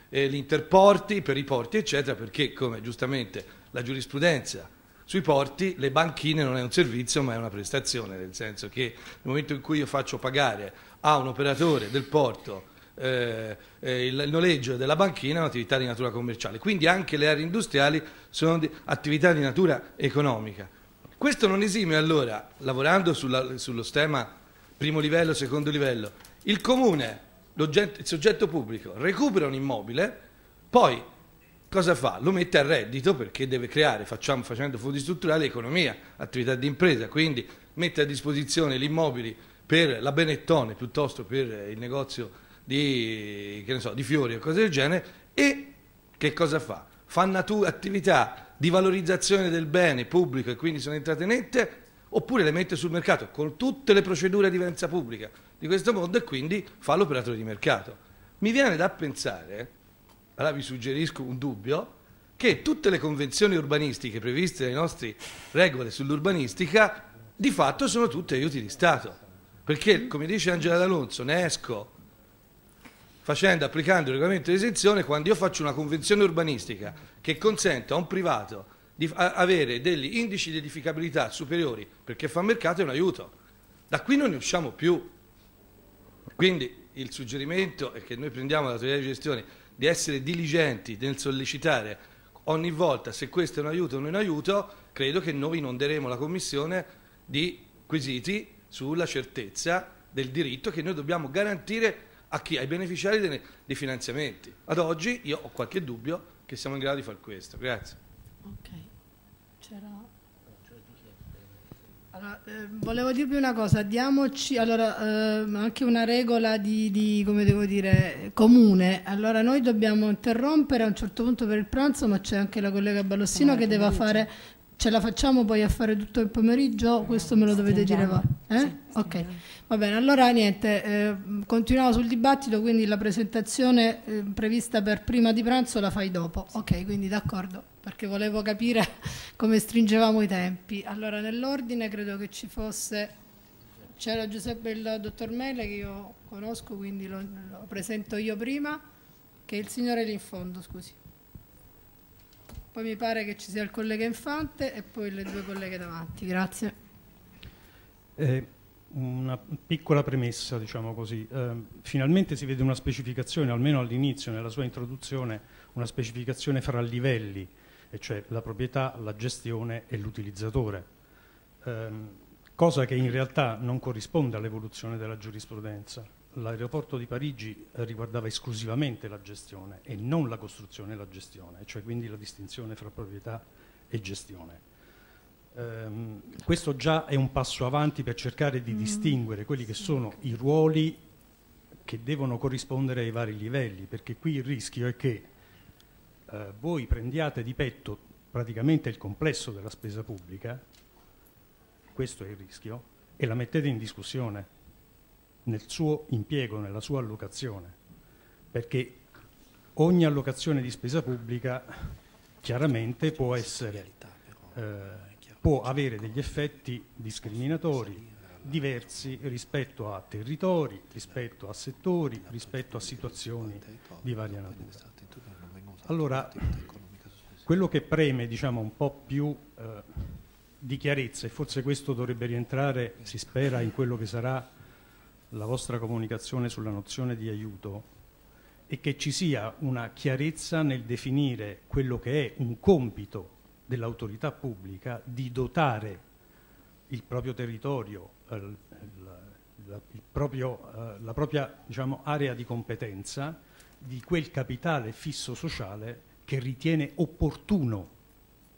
eh, gli interporti, per i porti eccetera, perché come giustamente la giurisprudenza sui porti le banchine non è un servizio ma è una prestazione, nel senso che nel momento in cui io faccio pagare a un operatore del porto eh, eh, il, il, noleggio della banchina è un'attività di natura commerciale, quindi anche le aree industriali sono di, attività di natura economica. Questo non esime allora, lavorando sulla, sullo schema primo livello, secondo livello, il comune, il soggetto pubblico recupera un immobile, poi cosa fa? Lo mette a reddito perché deve creare, facciamo, facendo fondi strutturali, economia, attività di impresa, quindi mette a disposizione gli immobili per la Benettone piuttosto per il negozio di, so, di fiori o cose del genere e che cosa fa? Fa attività di valorizzazione del bene pubblico e quindi sono entrate nette oppure le mette sul mercato con tutte le procedure di venza pubblica di questo mondo e quindi fa l'operatore di mercato. Mi viene da pensare allora vi suggerisco un dubbio, che tutte le convenzioni urbanistiche previste dai nostri regole sull'urbanistica di fatto sono tutte aiuti di Stato. Perché, come dice Angela D'Alonso, ne esco facendo, applicando il regolamento di esenzione quando io faccio una convenzione urbanistica che consente a un privato di avere degli indici di edificabilità superiori perché fa mercato è un aiuto. Da qui non ne usciamo più. Quindi il suggerimento è che noi prendiamo l'autorità di gestione di essere diligenti nel sollecitare ogni volta se questo è un aiuto o non è un aiuto, credo che noi inonderemo la Commissione di quesiti sulla certezza del diritto che noi dobbiamo garantire chi, ai beneficiari dei, dei, finanziamenti. Ad oggi io ho qualche dubbio che siamo in grado di fare questo. Grazie. Okay. Allora, eh, volevo dirvi una cosa, diamoci allora, eh, anche una regola di, di, come devo dire, comune. Allora noi dobbiamo interrompere a un certo punto per il pranzo, ma c'è anche la collega Ballossino che deve fare ce la facciamo poi a fare tutto il pomeriggio, questo me lo dovete dire voi. Eh? Sì, ok, va bene, allora niente, eh, continuiamo sul dibattito, quindi la presentazione eh, prevista per prima di pranzo la fai dopo. Sì. Ok, quindi d'accordo, perché volevo capire come stringevamo i tempi. Allora, nell'ordine credo che ci fosse, c'era Giuseppe il dottor Mele che io conosco, quindi lo, lo presento io prima, che è il signore lì in fondo, scusi. Poi mi pare che ci sia il collega Infante e poi le due colleghe davanti, grazie. Eh, una piccola premessa, diciamo così. Eh, finalmente si vede una specificazione, almeno all'inizio, nella sua introduzione, una specificazione fra livelli e cioè la proprietà, la gestione e l'utilizzatore, ehm, cosa che in realtà non corrisponde all'evoluzione della giurisprudenza. L'aeroporto di Parigi eh, riguardava esclusivamente la gestione e non la costruzione e la gestione, cioè quindi la distinzione fra proprietà e gestione. Ehm, questo già è un passo avanti per cercare di mm. distinguere quelli che sono i ruoli che devono corrispondere ai vari livelli, perché qui il rischio è che eh, voi prendiate di petto praticamente il complesso della spesa pubblica, questo è il rischio, e la mettete in discussione nel suo impiego, nella sua allocazione, perché ogni allocazione di spesa pubblica chiaramente può, essere, eh, può avere degli effetti discriminatori diversi rispetto a territori, rispetto a settori, rispetto a situazioni di varia natura. Allora, quello che preme diciamo, un po' più eh, di chiarezza, e forse questo dovrebbe rientrare, si spera, in quello che sarà la vostra comunicazione sulla nozione di aiuto, è che ci sia una chiarezza nel definire quello che è un compito dell'autorità pubblica di dotare il proprio territorio, eh, il, la, il proprio, eh, la propria diciamo, area di competenza di quel capitale fisso sociale che ritiene opportuno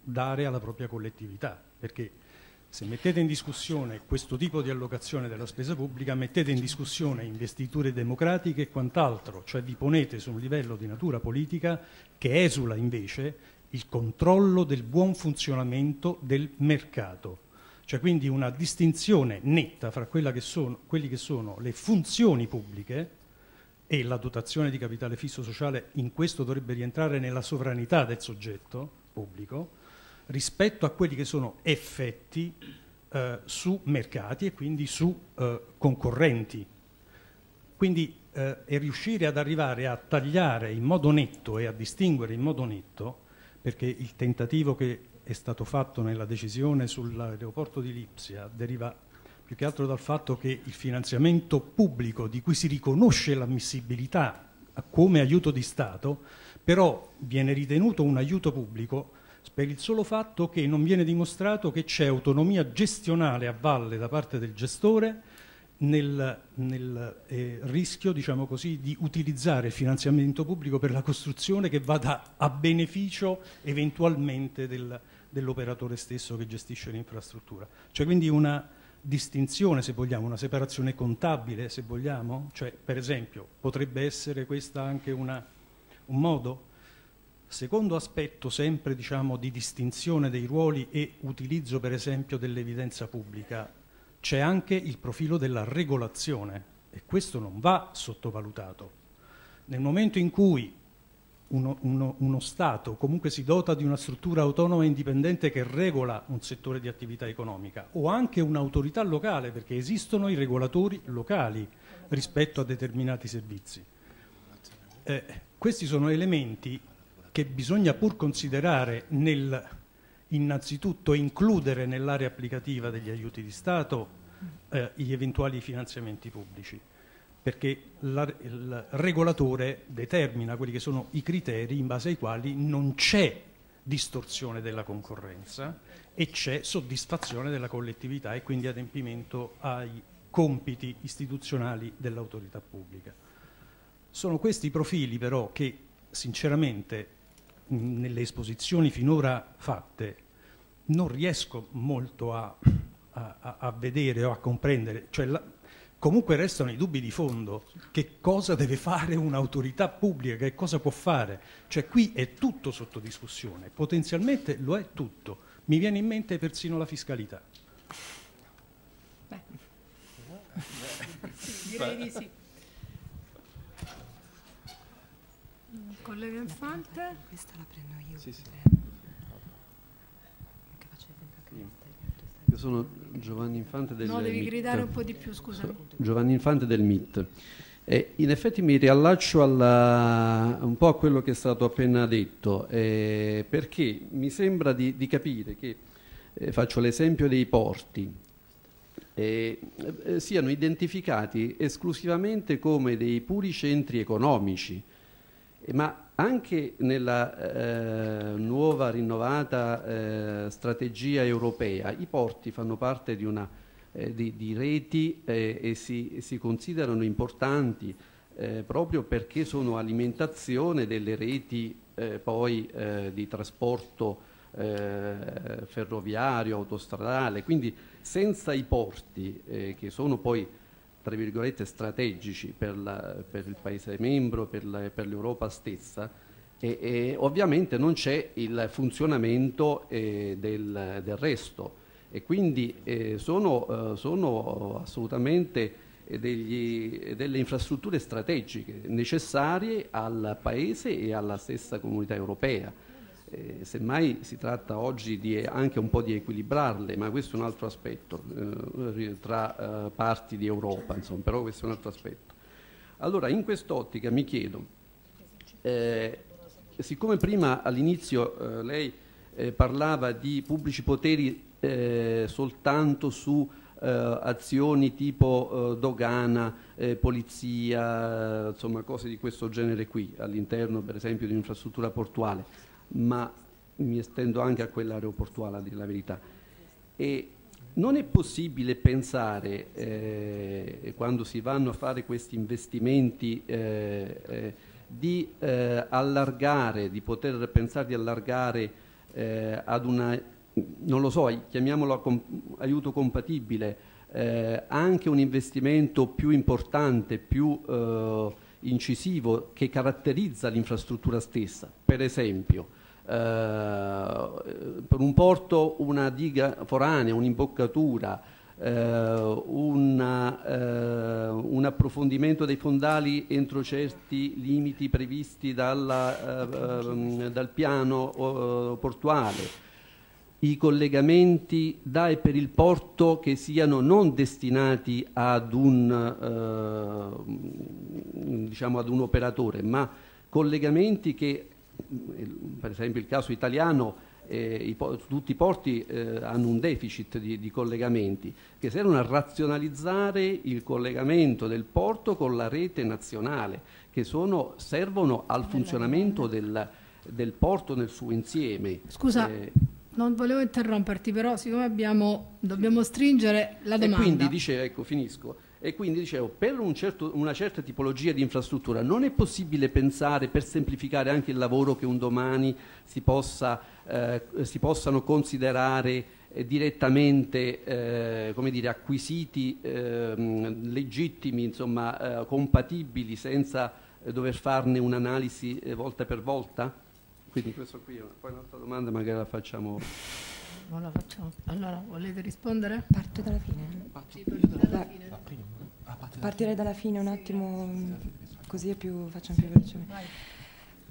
dare alla propria collettività, perché se mettete in discussione questo tipo di allocazione della spesa pubblica, mettete in discussione investiture democratiche e quant'altro, cioè vi ponete su un livello di natura politica che esula invece il controllo del buon funzionamento del mercato. C'è cioè, quindi una distinzione netta fra che sono, quelli che sono le funzioni pubbliche e la dotazione di capitale fisso sociale in questo dovrebbe rientrare nella sovranità del soggetto pubblico rispetto a quelli che sono effetti eh, su mercati e quindi su eh, concorrenti. Quindi eh, è riuscire ad arrivare a tagliare in modo netto e a distinguere in modo netto, perché il tentativo che è stato fatto nella decisione sull'aeroporto di Lipsia deriva più che altro dal fatto che il finanziamento pubblico di cui si riconosce l'ammissibilità come aiuto di Stato, però viene ritenuto un aiuto pubblico per il solo fatto che non viene dimostrato che c'è autonomia gestionale a valle da parte del gestore nel, nel eh, rischio diciamo così, di utilizzare il finanziamento pubblico per la costruzione che vada a beneficio eventualmente del, dell'operatore stesso che gestisce l'infrastruttura. Cioè quindi una, distinzione, se vogliamo, una separazione contabile, se vogliamo? Cioè, per esempio, potrebbe essere questo anche una, un modo? Secondo aspetto sempre diciamo, di distinzione dei ruoli e utilizzo per esempio dell'evidenza pubblica, c'è anche il profilo della regolazione e questo non va sottovalutato. Nel momento in cui uno, uno, uno, Stato, comunque si dota di una struttura autonoma e indipendente che regola un settore di attività economica o anche un'autorità locale perché esistono i regolatori locali rispetto a determinati servizi. Eh, questi sono elementi che bisogna pur considerare nel, innanzitutto includere nell'area applicativa degli aiuti di Stato eh, gli eventuali finanziamenti pubblici perché la, il regolatore determina quelli che sono i criteri in base ai quali non c'è distorsione della concorrenza e c'è soddisfazione della collettività e quindi adempimento ai compiti istituzionali dell'autorità pubblica. Sono questi i profili però che sinceramente nelle esposizioni finora fatte non riesco molto a, a, a vedere o a comprendere, cioè la, comunque restano i dubbi di fondo. Che cosa deve fare un'autorità pubblica? Che cosa può fare? Cioè qui è tutto sotto discussione, potenzialmente lo è tutto. Mi viene in mente persino la fiscalità. Beh. Sì, direi di sì. Collega Infante? Questa la prendo io. Sì, sì. Io sono Giovanni Infante del MIT. No, devi MIT. gridare un po' di più, scusa. Giovanni Infante del MIT. E in effetti mi riallaccio alla, un po' a quello che è stato appena detto, eh, perché mi sembra di, di capire che, eh, faccio l'esempio dei porti, eh, eh siano identificati esclusivamente come dei puri centri economici, eh, ma anche nella eh, nuova rinnovata eh, strategia europea i porti fanno parte di, una, eh, di, di reti eh, e si, si, considerano importanti eh, proprio perché sono alimentazione delle reti eh, poi di trasporto ferroviario, autostradale, quindi senza i porti che sono poi tra virgolette, strategici per, la, per il Paese membro, per, l'Europa stessa e, e, ovviamente non c'è il funzionamento eh, del, del, resto e quindi eh, sono, eh, sono, assolutamente degli, delle infrastrutture strategiche necessarie al Paese e alla stessa comunità europea eh, semmai si tratta oggi di, eh, anche un po' di equilibrarle, ma questo è un altro aspetto eh, tra eh, parti di Europa, insomma, però questo è un altro aspetto. Allora, in quest'ottica mi chiedo, eh, siccome prima all'inizio eh, lei parlava di pubblici poteri soltanto su azioni tipo dogana, polizia, insomma cose di questo genere qui, all'interno per esempio di un'infrastruttura portuale, ma mi estendo anche a quella aeroportuale a dire la verità. E non è possibile pensare, eh, quando si vanno a fare questi investimenti, eh, eh di eh, allargare, di poter pensare di allargare eh, ad una, non lo so, chiamiamolo aiuto compatibile, eh, anche un investimento più importante, più eh, incisivo che caratterizza l'infrastruttura stessa. Per esempio, eh, per un porto una diga foranea, un'imboccatura, eh, una, eh, un approfondimento dei fondali entro certi limiti previsti dalla, ehm, dal piano portuale i collegamenti da e per il porto che siano non destinati ad un, eh, diciamo ad un operatore, ma collegamenti che per esempio il caso italiano, eh, i tutti i porti eh, hanno un deficit di, di, collegamenti che servono a razionalizzare il collegamento del porto con la rete nazionale, che sono, servono al funzionamento del, del, porto nel suo insieme. Scusa. Eh, non volevo interromperti, però siccome abbiamo, dobbiamo stringere la domanda. quindi dice, ecco, finisco, e quindi dicevo, per un certo, una certa tipologia di infrastruttura non è possibile pensare per semplificare anche il lavoro che un domani si, possa, eh, si possano considerare eh, direttamente eh, dire, acquisiti ehm, legittimi, insomma, eh, compatibili senza eh, dover farne un'analisi eh, volta per volta? Quindi questo qui, poi un'altra domanda magari la facciamo. Non la facciamo. Allora, volete rispondere? Parto dalla fine. Parto. Sì, parto dalla fine. Partirei dalla fine un attimo, così più, facciamo più velocemente.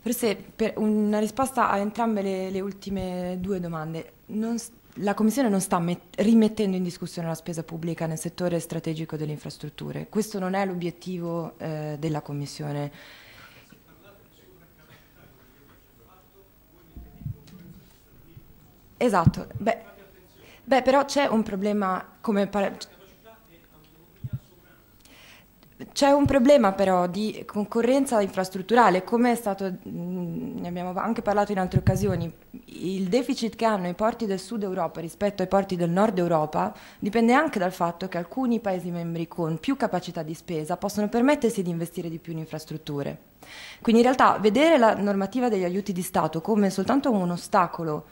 Forse per una risposta a entrambe le, le ultime due domande. Non, la Commissione non sta met- rimettendo in discussione la spesa pubblica nel settore strategico delle infrastrutture. Questo non è l'obiettivo eh, della Commissione. Esatto. Beh, beh però c'è un problema, come pare, c'è un problema però di concorrenza infrastrutturale, come è stato, mm, ne abbiamo anche parlato in altre occasioni, il deficit che hanno i porti del sud Europa rispetto ai porti del nord Europa dipende anche dal fatto che alcuni Paesi membri con più capacità di spesa possono permettersi di investire di più in infrastrutture. Quindi in realtà vedere la normativa degli aiuti di Stato come soltanto un ostacolo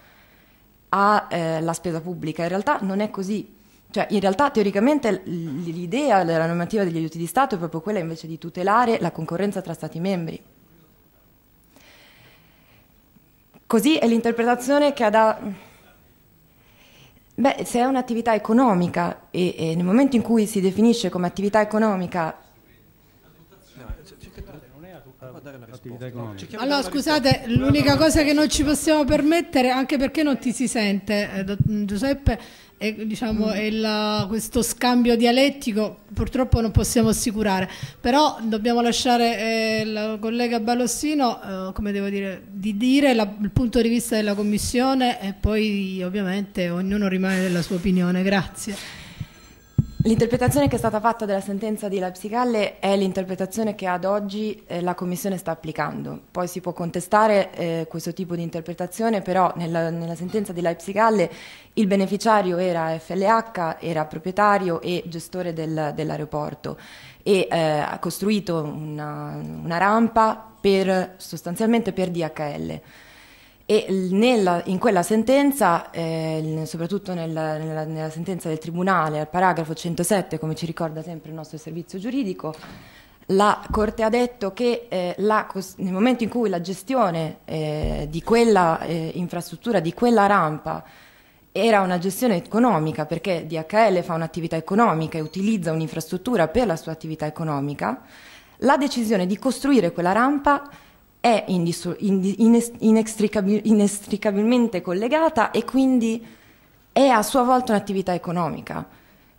alla eh, spesa pubblica in realtà non è così, cioè, in realtà teoricamente l'idea della normativa degli aiuti di Stato è proprio quella invece di tutelare la concorrenza tra Stati membri. Così è l'interpretazione che ha da... Beh, se è un'attività economica e, e, nel momento in cui si definisce come attività economica... Allora scusate, l'unica cosa che non ci possiamo permettere, anche perché non ti si sente, eh, Giuseppe, e, diciamo, mm. e questo scambio dialettico purtroppo non possiamo assicurare, però dobbiamo lasciare al eh, collega Ballossino eh, dire, di dire la, il punto di vista della Commissione e poi ovviamente ognuno rimane della sua opinione. Grazie. L'interpretazione che è stata fatta della sentenza di Lapsicalle è l'interpretazione che ad oggi eh, la Commissione sta applicando. Poi si può contestare eh, questo tipo di interpretazione, però nella, nella sentenza di Lapsicalle il beneficiario era FLH, era proprietario e gestore del, dell'aeroporto e eh, ha costruito una, una rampa per, sostanzialmente per DHL e nella, in quella sentenza, eh, soprattutto nella, nella, nella, sentenza del Tribunale, al paragrafo 107, come ci ricorda sempre il nostro servizio giuridico, la Corte ha detto che eh, la, nel momento in cui la gestione eh, di quella eh, infrastruttura, di quella rampa, era una gestione economica, perché DHL fa un'attività economica e utilizza un'infrastruttura per la sua attività economica, la decisione di costruire quella rampa è inextricabilmente collegata e quindi è a sua volta un'attività economica.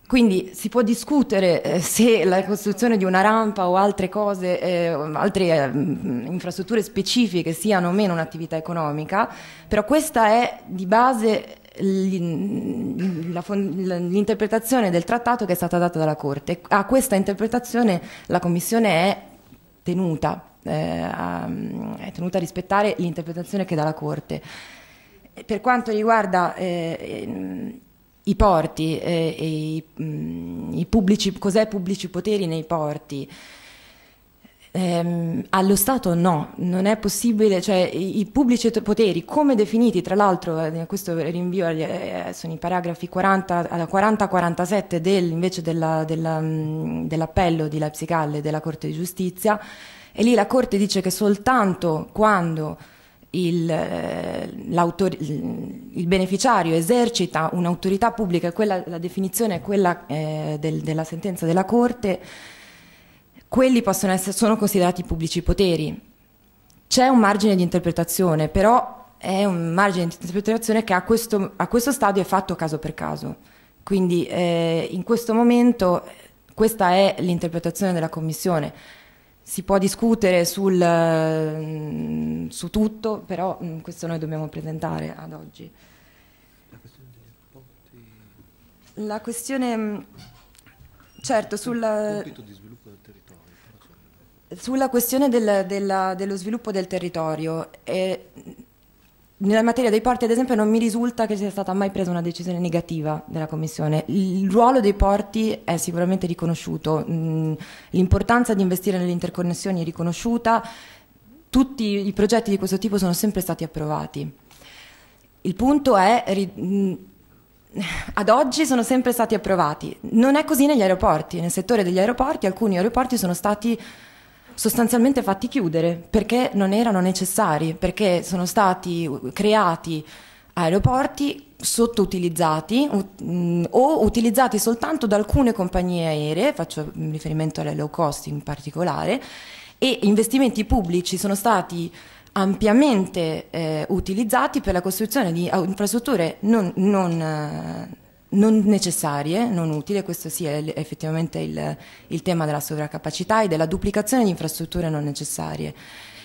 Quindi si può discutere eh, se la costruzione di una rampa o altre, cose, eh, altre eh, infrastrutture specifiche siano o meno un'attività economica, però questa è di base l'interpretazione del trattato che è stata data dalla Corte. A questa interpretazione la Commissione è tenuta. Eh, mm, è tenuta a rispettare l'interpretazione che dà la Corte. Per quanto riguarda eh, eh, i porti e i, mm, i pubblici, cos'è pubblici poteri nei porti, eh, allo Stato no, non è possibile, cioè i, i pubblici poteri come definiti, tra l'altro questo rinvio eh, sono i paragrafi 40-47 del, invece mm, dell'appello della, dell di Leipzig Halle della Corte di Giustizia, e lì la Corte dice che soltanto quando il, eh, il beneficiario esercita un'autorità pubblica, quella, la definizione è quella eh, del, della sentenza della Corte, quelli possono essere, sono considerati pubblici poteri. C'è un margine di interpretazione, però è un margine di interpretazione che a questo, a questo stadio è fatto caso per caso. Quindi eh, in questo momento questa è l'interpretazione della Commissione si può discutere sul, mm, su tutto, però mm, questo noi dobbiamo presentare ad oggi. La questione, mm, certo, sulla, cioè, sulla questione del, della, dello sviluppo del territorio, eh, nella materia dei porti, ad esempio, non mi risulta che sia stata mai presa una decisione negativa della Commissione. Il ruolo dei porti è sicuramente riconosciuto, mm, l'importanza di investire nelle interconnessioni è riconosciuta, tutti i progetti di questo tipo sono sempre stati approvati. Il punto è, mm, ad oggi sono sempre stati approvati. Non è così negli aeroporti, nel settore degli aeroporti alcuni aeroporti sono stati approvati sostanzialmente fatti chiudere perché non erano necessari, perché sono stati creati aeroporti sottoutilizzati mm, o utilizzati soltanto da alcune compagnie aeree, faccio riferimento alle low cost in particolare, e investimenti pubblici sono stati ampiamente eh, utilizzati per la costruzione di infrastrutture non, non, eh, non necessarie, non utili, questo sì è effettivamente il, il tema della sovraccapacità e della duplicazione di infrastrutture non necessarie.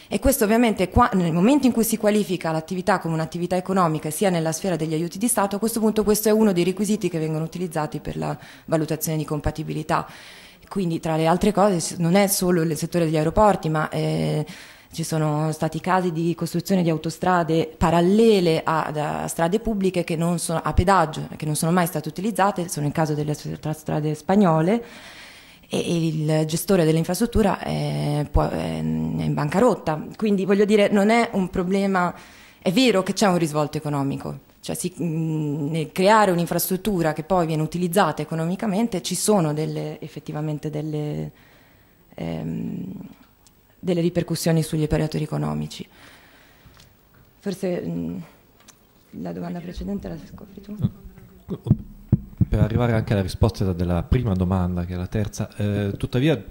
E questo ovviamente qua, nel momento in cui si qualifica l'attività come un'attività economica sia nella sfera degli aiuti di Stato, a questo punto questo è uno dei requisiti che vengono utilizzati per la valutazione di compatibilità. Quindi tra le altre cose non è solo il settore degli aeroporti, ma eh, ci sono stati casi di costruzione di autostrade parallele a, a strade pubbliche che non sono, a pedaggio, che non sono mai state utilizzate, sono il caso delle autostrade spagnole e il gestore dell'infrastruttura è, eh, eh, è in bancarotta. Quindi voglio dire, non è un problema, è vero che c'è un risvolto economico, cioè si, nel creare un'infrastruttura che poi viene utilizzata economicamente ci sono delle, effettivamente delle... Ehm, delle ripercussioni sugli operatori economici. Forse mh, la domanda precedente la scopri tu. Per arrivare anche alla risposta della prima domanda, che è la terza, eh, tuttavia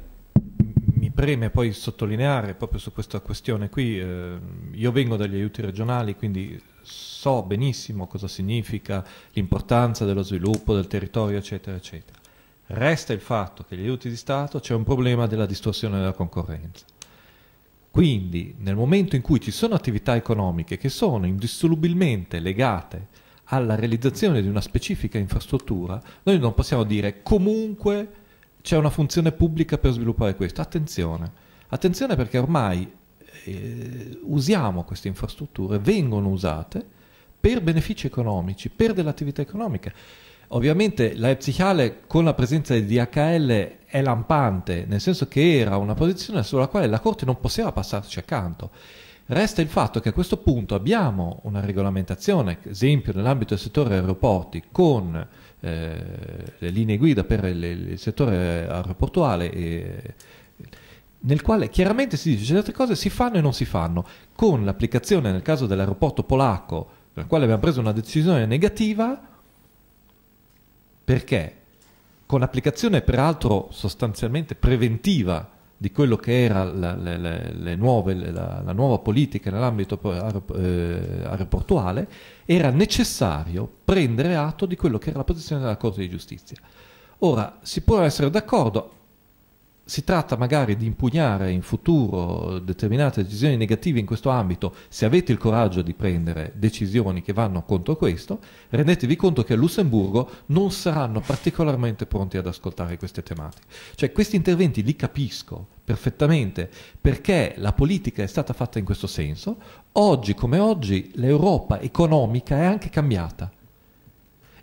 mi preme poi sottolineare proprio su questa questione qui, eh, io vengo dagli aiuti regionali, quindi so benissimo cosa significa l'importanza dello sviluppo del territorio, eccetera, eccetera. Resta il fatto che gli aiuti di Stato c'è un problema della distorsione della concorrenza quindi nel momento in cui ci sono attività economiche che sono indissolubilmente legate alla realizzazione di una specifica infrastruttura, noi non possiamo dire comunque c'è una funzione pubblica per sviluppare questo. Attenzione, attenzione perché ormai eh, usiamo queste infrastrutture, vengono usate per benefici economici, per dell'attività economica. Ovviamente Leipzig Ale con la presenza di DHL è lampante, nel senso che era una posizione sulla quale la Corte non poteva passarci accanto. Resta il fatto che a questo punto abbiamo una regolamentazione, ad esempio nell'ambito del settore aeroporti, con eh, le linee guida per le, il settore aeroportuale, e, nel quale chiaramente si dice che certe cose si fanno e non si fanno, con l'applicazione nel caso dell'aeroporto polacco, nel quale abbiamo preso una decisione negativa, perché con l'applicazione peraltro sostanzialmente preventiva di quello che era la, le, le nuove, la, la nuova politica nell'ambito eh, eh, aeroportuale, era necessario prendere atto di quello che era la posizione della Corte di Giustizia. Ora, si può essere d'accordo, si tratta magari di impugnare in futuro determinate decisioni negative in questo ambito, se avete il coraggio di prendere decisioni che vanno contro questo, rendetevi conto che a Lussemburgo non saranno particolarmente pronti ad ascoltare queste tematiche. Cioè questi interventi li capisco perfettamente perché la politica è stata fatta in questo senso, oggi come oggi l'Europa economica è anche cambiata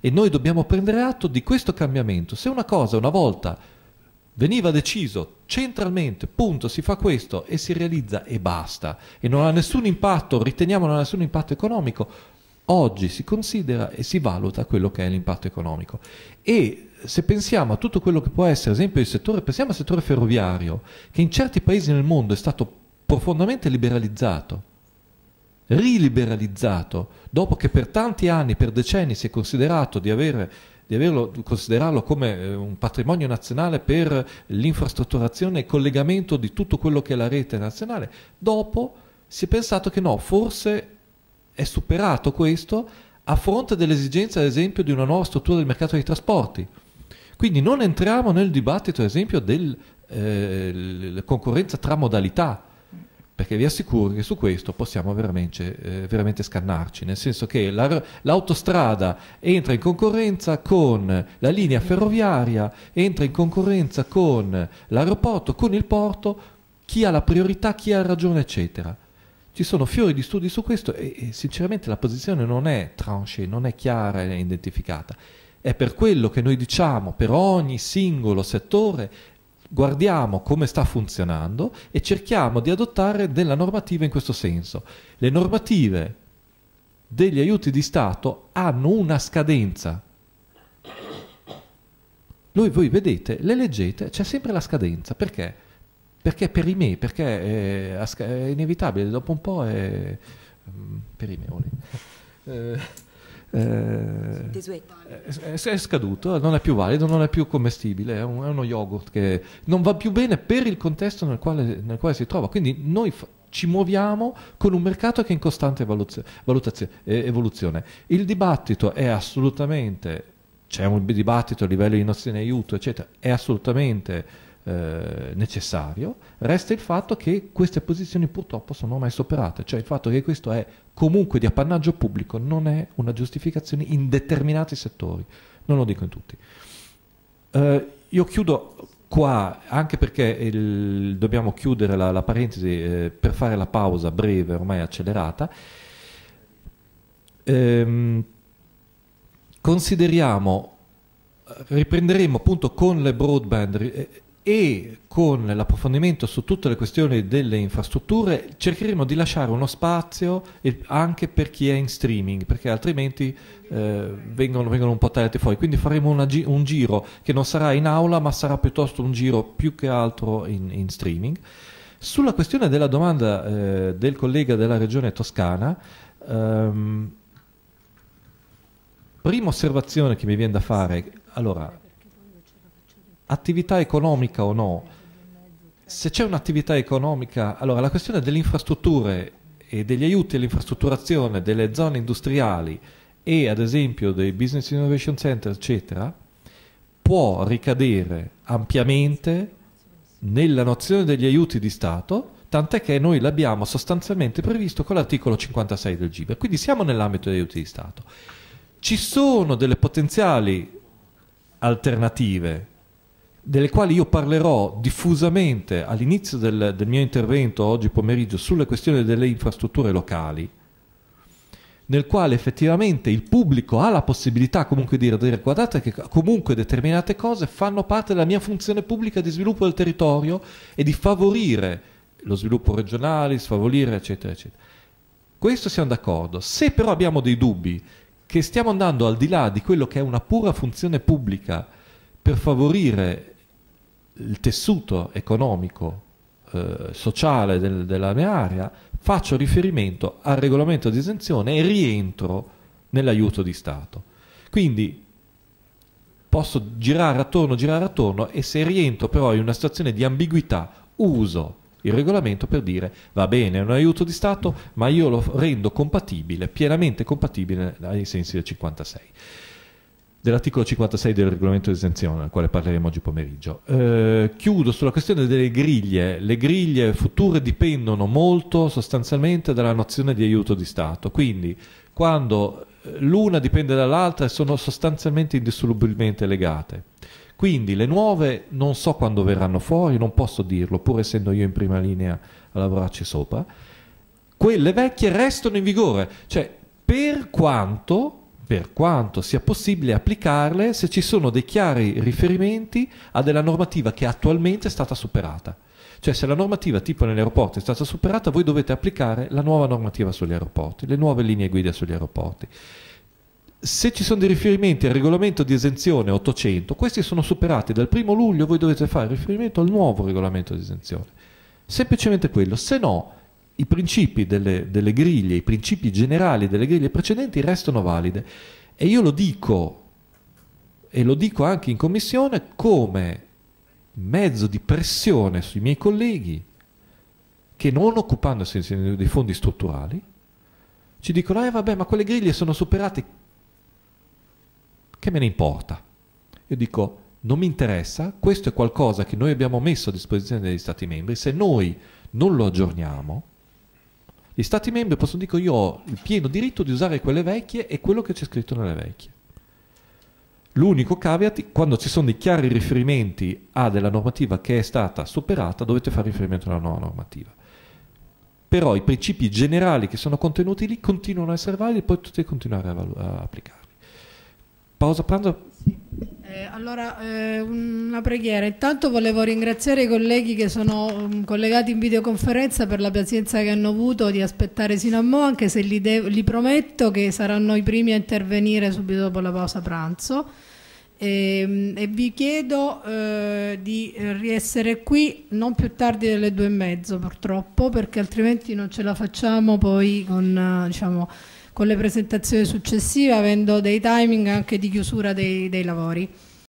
e noi dobbiamo prendere atto di questo cambiamento. Se una cosa una volta veniva deciso centralmente, punto, si fa questo e si realizza e basta, e non ha nessun impatto, riteniamo non ha nessun impatto economico, oggi si considera e si valuta quello che è l'impatto economico. E se pensiamo a tutto quello che può essere, ad esempio, il settore, pensiamo al settore ferroviario, che in certi paesi nel mondo è stato profondamente liberalizzato, riliberalizzato, dopo che per tanti anni, per decenni si è considerato di avere di averlo, considerarlo come eh, un patrimonio nazionale per l'infrastrutturazione e collegamento di tutto quello che è la rete nazionale. Dopo si è pensato che no, forse è superato questo a fronte dell'esigenza, ad esempio, di una nuova struttura del mercato dei trasporti. Quindi non entriamo nel dibattito, ad esempio, della eh, concorrenza tra modalità perché vi assicuro che su questo possiamo veramente, eh, veramente scannarci, nel senso che l'autostrada entra in concorrenza con la linea ferroviaria, entra in concorrenza con l'aeroporto, con il porto, chi ha la priorità, chi ha ragione, eccetera. Ci sono fiori di studi su questo e, e sinceramente la posizione non è tranche, non è chiara e identificata. È per quello che noi diciamo, per ogni singolo settore, guardiamo come sta funzionando e cerchiamo di adottare della normativa in questo senso. Le normative degli aiuti di Stato hanno una scadenza. Lui, voi vedete, le leggete, c'è sempre la scadenza. Perché? Perché per i me, perché è, è inevitabile, dopo un po' è... Mm, per i meoni. Eh eh, eh è, è, scaduto, non è più valido, non è più commestibile, è, un, è, uno yogurt che non va più bene per il contesto nel quale, nel quale si trova. Quindi noi ci muoviamo con un mercato che è in costante evoluzione. Il dibattito è assolutamente, c'è un dibattito a livello di nozione aiuto, eccetera, è assolutamente eh, necessario, resta il fatto che queste posizioni purtroppo sono ormai superate, cioè il fatto che questo è comunque di appannaggio pubblico non è una giustificazione in determinati settori, non lo dico in tutti. Eh, io chiudo qua, anche perché il, dobbiamo chiudere la, la parentesi eh, per fare la pausa breve, ormai accelerata. Ehm, consideriamo riprenderemo appunto con le broadband eh, e con l'approfondimento su tutte le questioni delle infrastrutture cercheremo di lasciare uno spazio anche per chi è in streaming perché altrimenti eh, vengono, vengono, un po' tagliati fuori quindi faremo una, un giro che non sarà in aula ma sarà piuttosto un giro più che altro in, in streaming sulla questione della domanda eh, del collega della regione toscana ehm, prima osservazione che mi viene da fare allora attività economica o no, se c'è un'attività economica, allora la questione delle infrastrutture e degli aiuti all'infrastrutturazione delle zone industriali e ad esempio dei Business Innovation Center, eccetera, può ricadere ampiamente nella nozione degli aiuti di Stato, tant'è che noi l'abbiamo sostanzialmente previsto con l'articolo 56 del GIBER, quindi siamo nell'ambito degli aiuti di Stato. Ci sono delle potenziali alternative delle quali io parlerò diffusamente all'inizio del, del, mio intervento oggi pomeriggio sulle questioni delle infrastrutture locali, nel quale effettivamente il pubblico ha la possibilità comunque di dire guardate che comunque determinate cose fanno parte della mia funzione pubblica di sviluppo del territorio e di favorire lo sviluppo regionale, sfavorire eccetera eccetera. Questo siamo d'accordo. Se però abbiamo dei dubbi che stiamo andando al di là di quello che è una pura funzione pubblica per favorire il tessuto economico, eh, sociale del, della mia area, faccio riferimento al regolamento di esenzione e rientro nell'aiuto di Stato. Quindi posso girare attorno, girare attorno e se rientro però in una situazione di ambiguità uso il regolamento per dire va bene è un aiuto di Stato ma io lo rendo compatibile, pienamente compatibile ai sensi del 56 dell'articolo 56 del regolamento di esenzione, al quale parleremo oggi pomeriggio. Eh, chiudo sulla questione delle griglie. Le griglie future dipendono molto sostanzialmente dalla nozione di aiuto di Stato, quindi quando eh, l'una dipende dall'altra e sono sostanzialmente indissolubilmente legate. Quindi le nuove non so quando verranno fuori, non posso dirlo, pur essendo io in prima linea a lavorarci sopra. Quelle vecchie restano in vigore, cioè per quanto per quanto sia possibile applicarle se ci sono dei chiari riferimenti a della normativa che attualmente è stata superata. Cioè se la normativa tipo negli aeroporti è stata superata, voi dovete applicare la nuova normativa sugli aeroporti, le nuove linee guida sugli aeroporti. Se ci sono dei riferimenti al regolamento di esenzione 800, questi sono superati dal 1 luglio, voi dovete fare riferimento al nuovo regolamento di esenzione. Semplicemente quello, se no i principi delle, delle griglie, i principi generali delle griglie precedenti restano valide. E io lo dico, e lo dico anche in commissione, come mezzo di pressione sui miei colleghi che non occupandosi dei fondi strutturali ci dicono, eh vabbè, ma quelle griglie sono superate, che me ne importa? Io dico, non mi interessa, questo è qualcosa che noi abbiamo messo a disposizione degli Stati membri, se noi non lo aggiorniamo, gli stati membri possono dire io ho il pieno diritto di usare quelle vecchie e quello che c'è scritto nelle vecchie. L'unico caveat, quando ci sono dei chiari riferimenti a della normativa che è stata superata, dovete fare riferimento alla nuova normativa. Però i principi generali che sono contenuti lì continuano a essere validi e potete continuare a, a applicarli. Pausa pranzo eh, allora, eh, una preghiera. Intanto volevo ringraziare i colleghi che sono mm, collegati in videoconferenza per la pazienza che hanno avuto di aspettare sino a mo', anche se li, li prometto che saranno i primi a intervenire subito dopo la pausa pranzo. E, ehm, e vi chiedo eh, di riessere qui non più tardi delle due e mezzo, purtroppo, perché altrimenti non ce la facciamo poi con, eh, diciamo, con le presentazioni successive avendo dei timing anche di chiusura dei, dei lavori.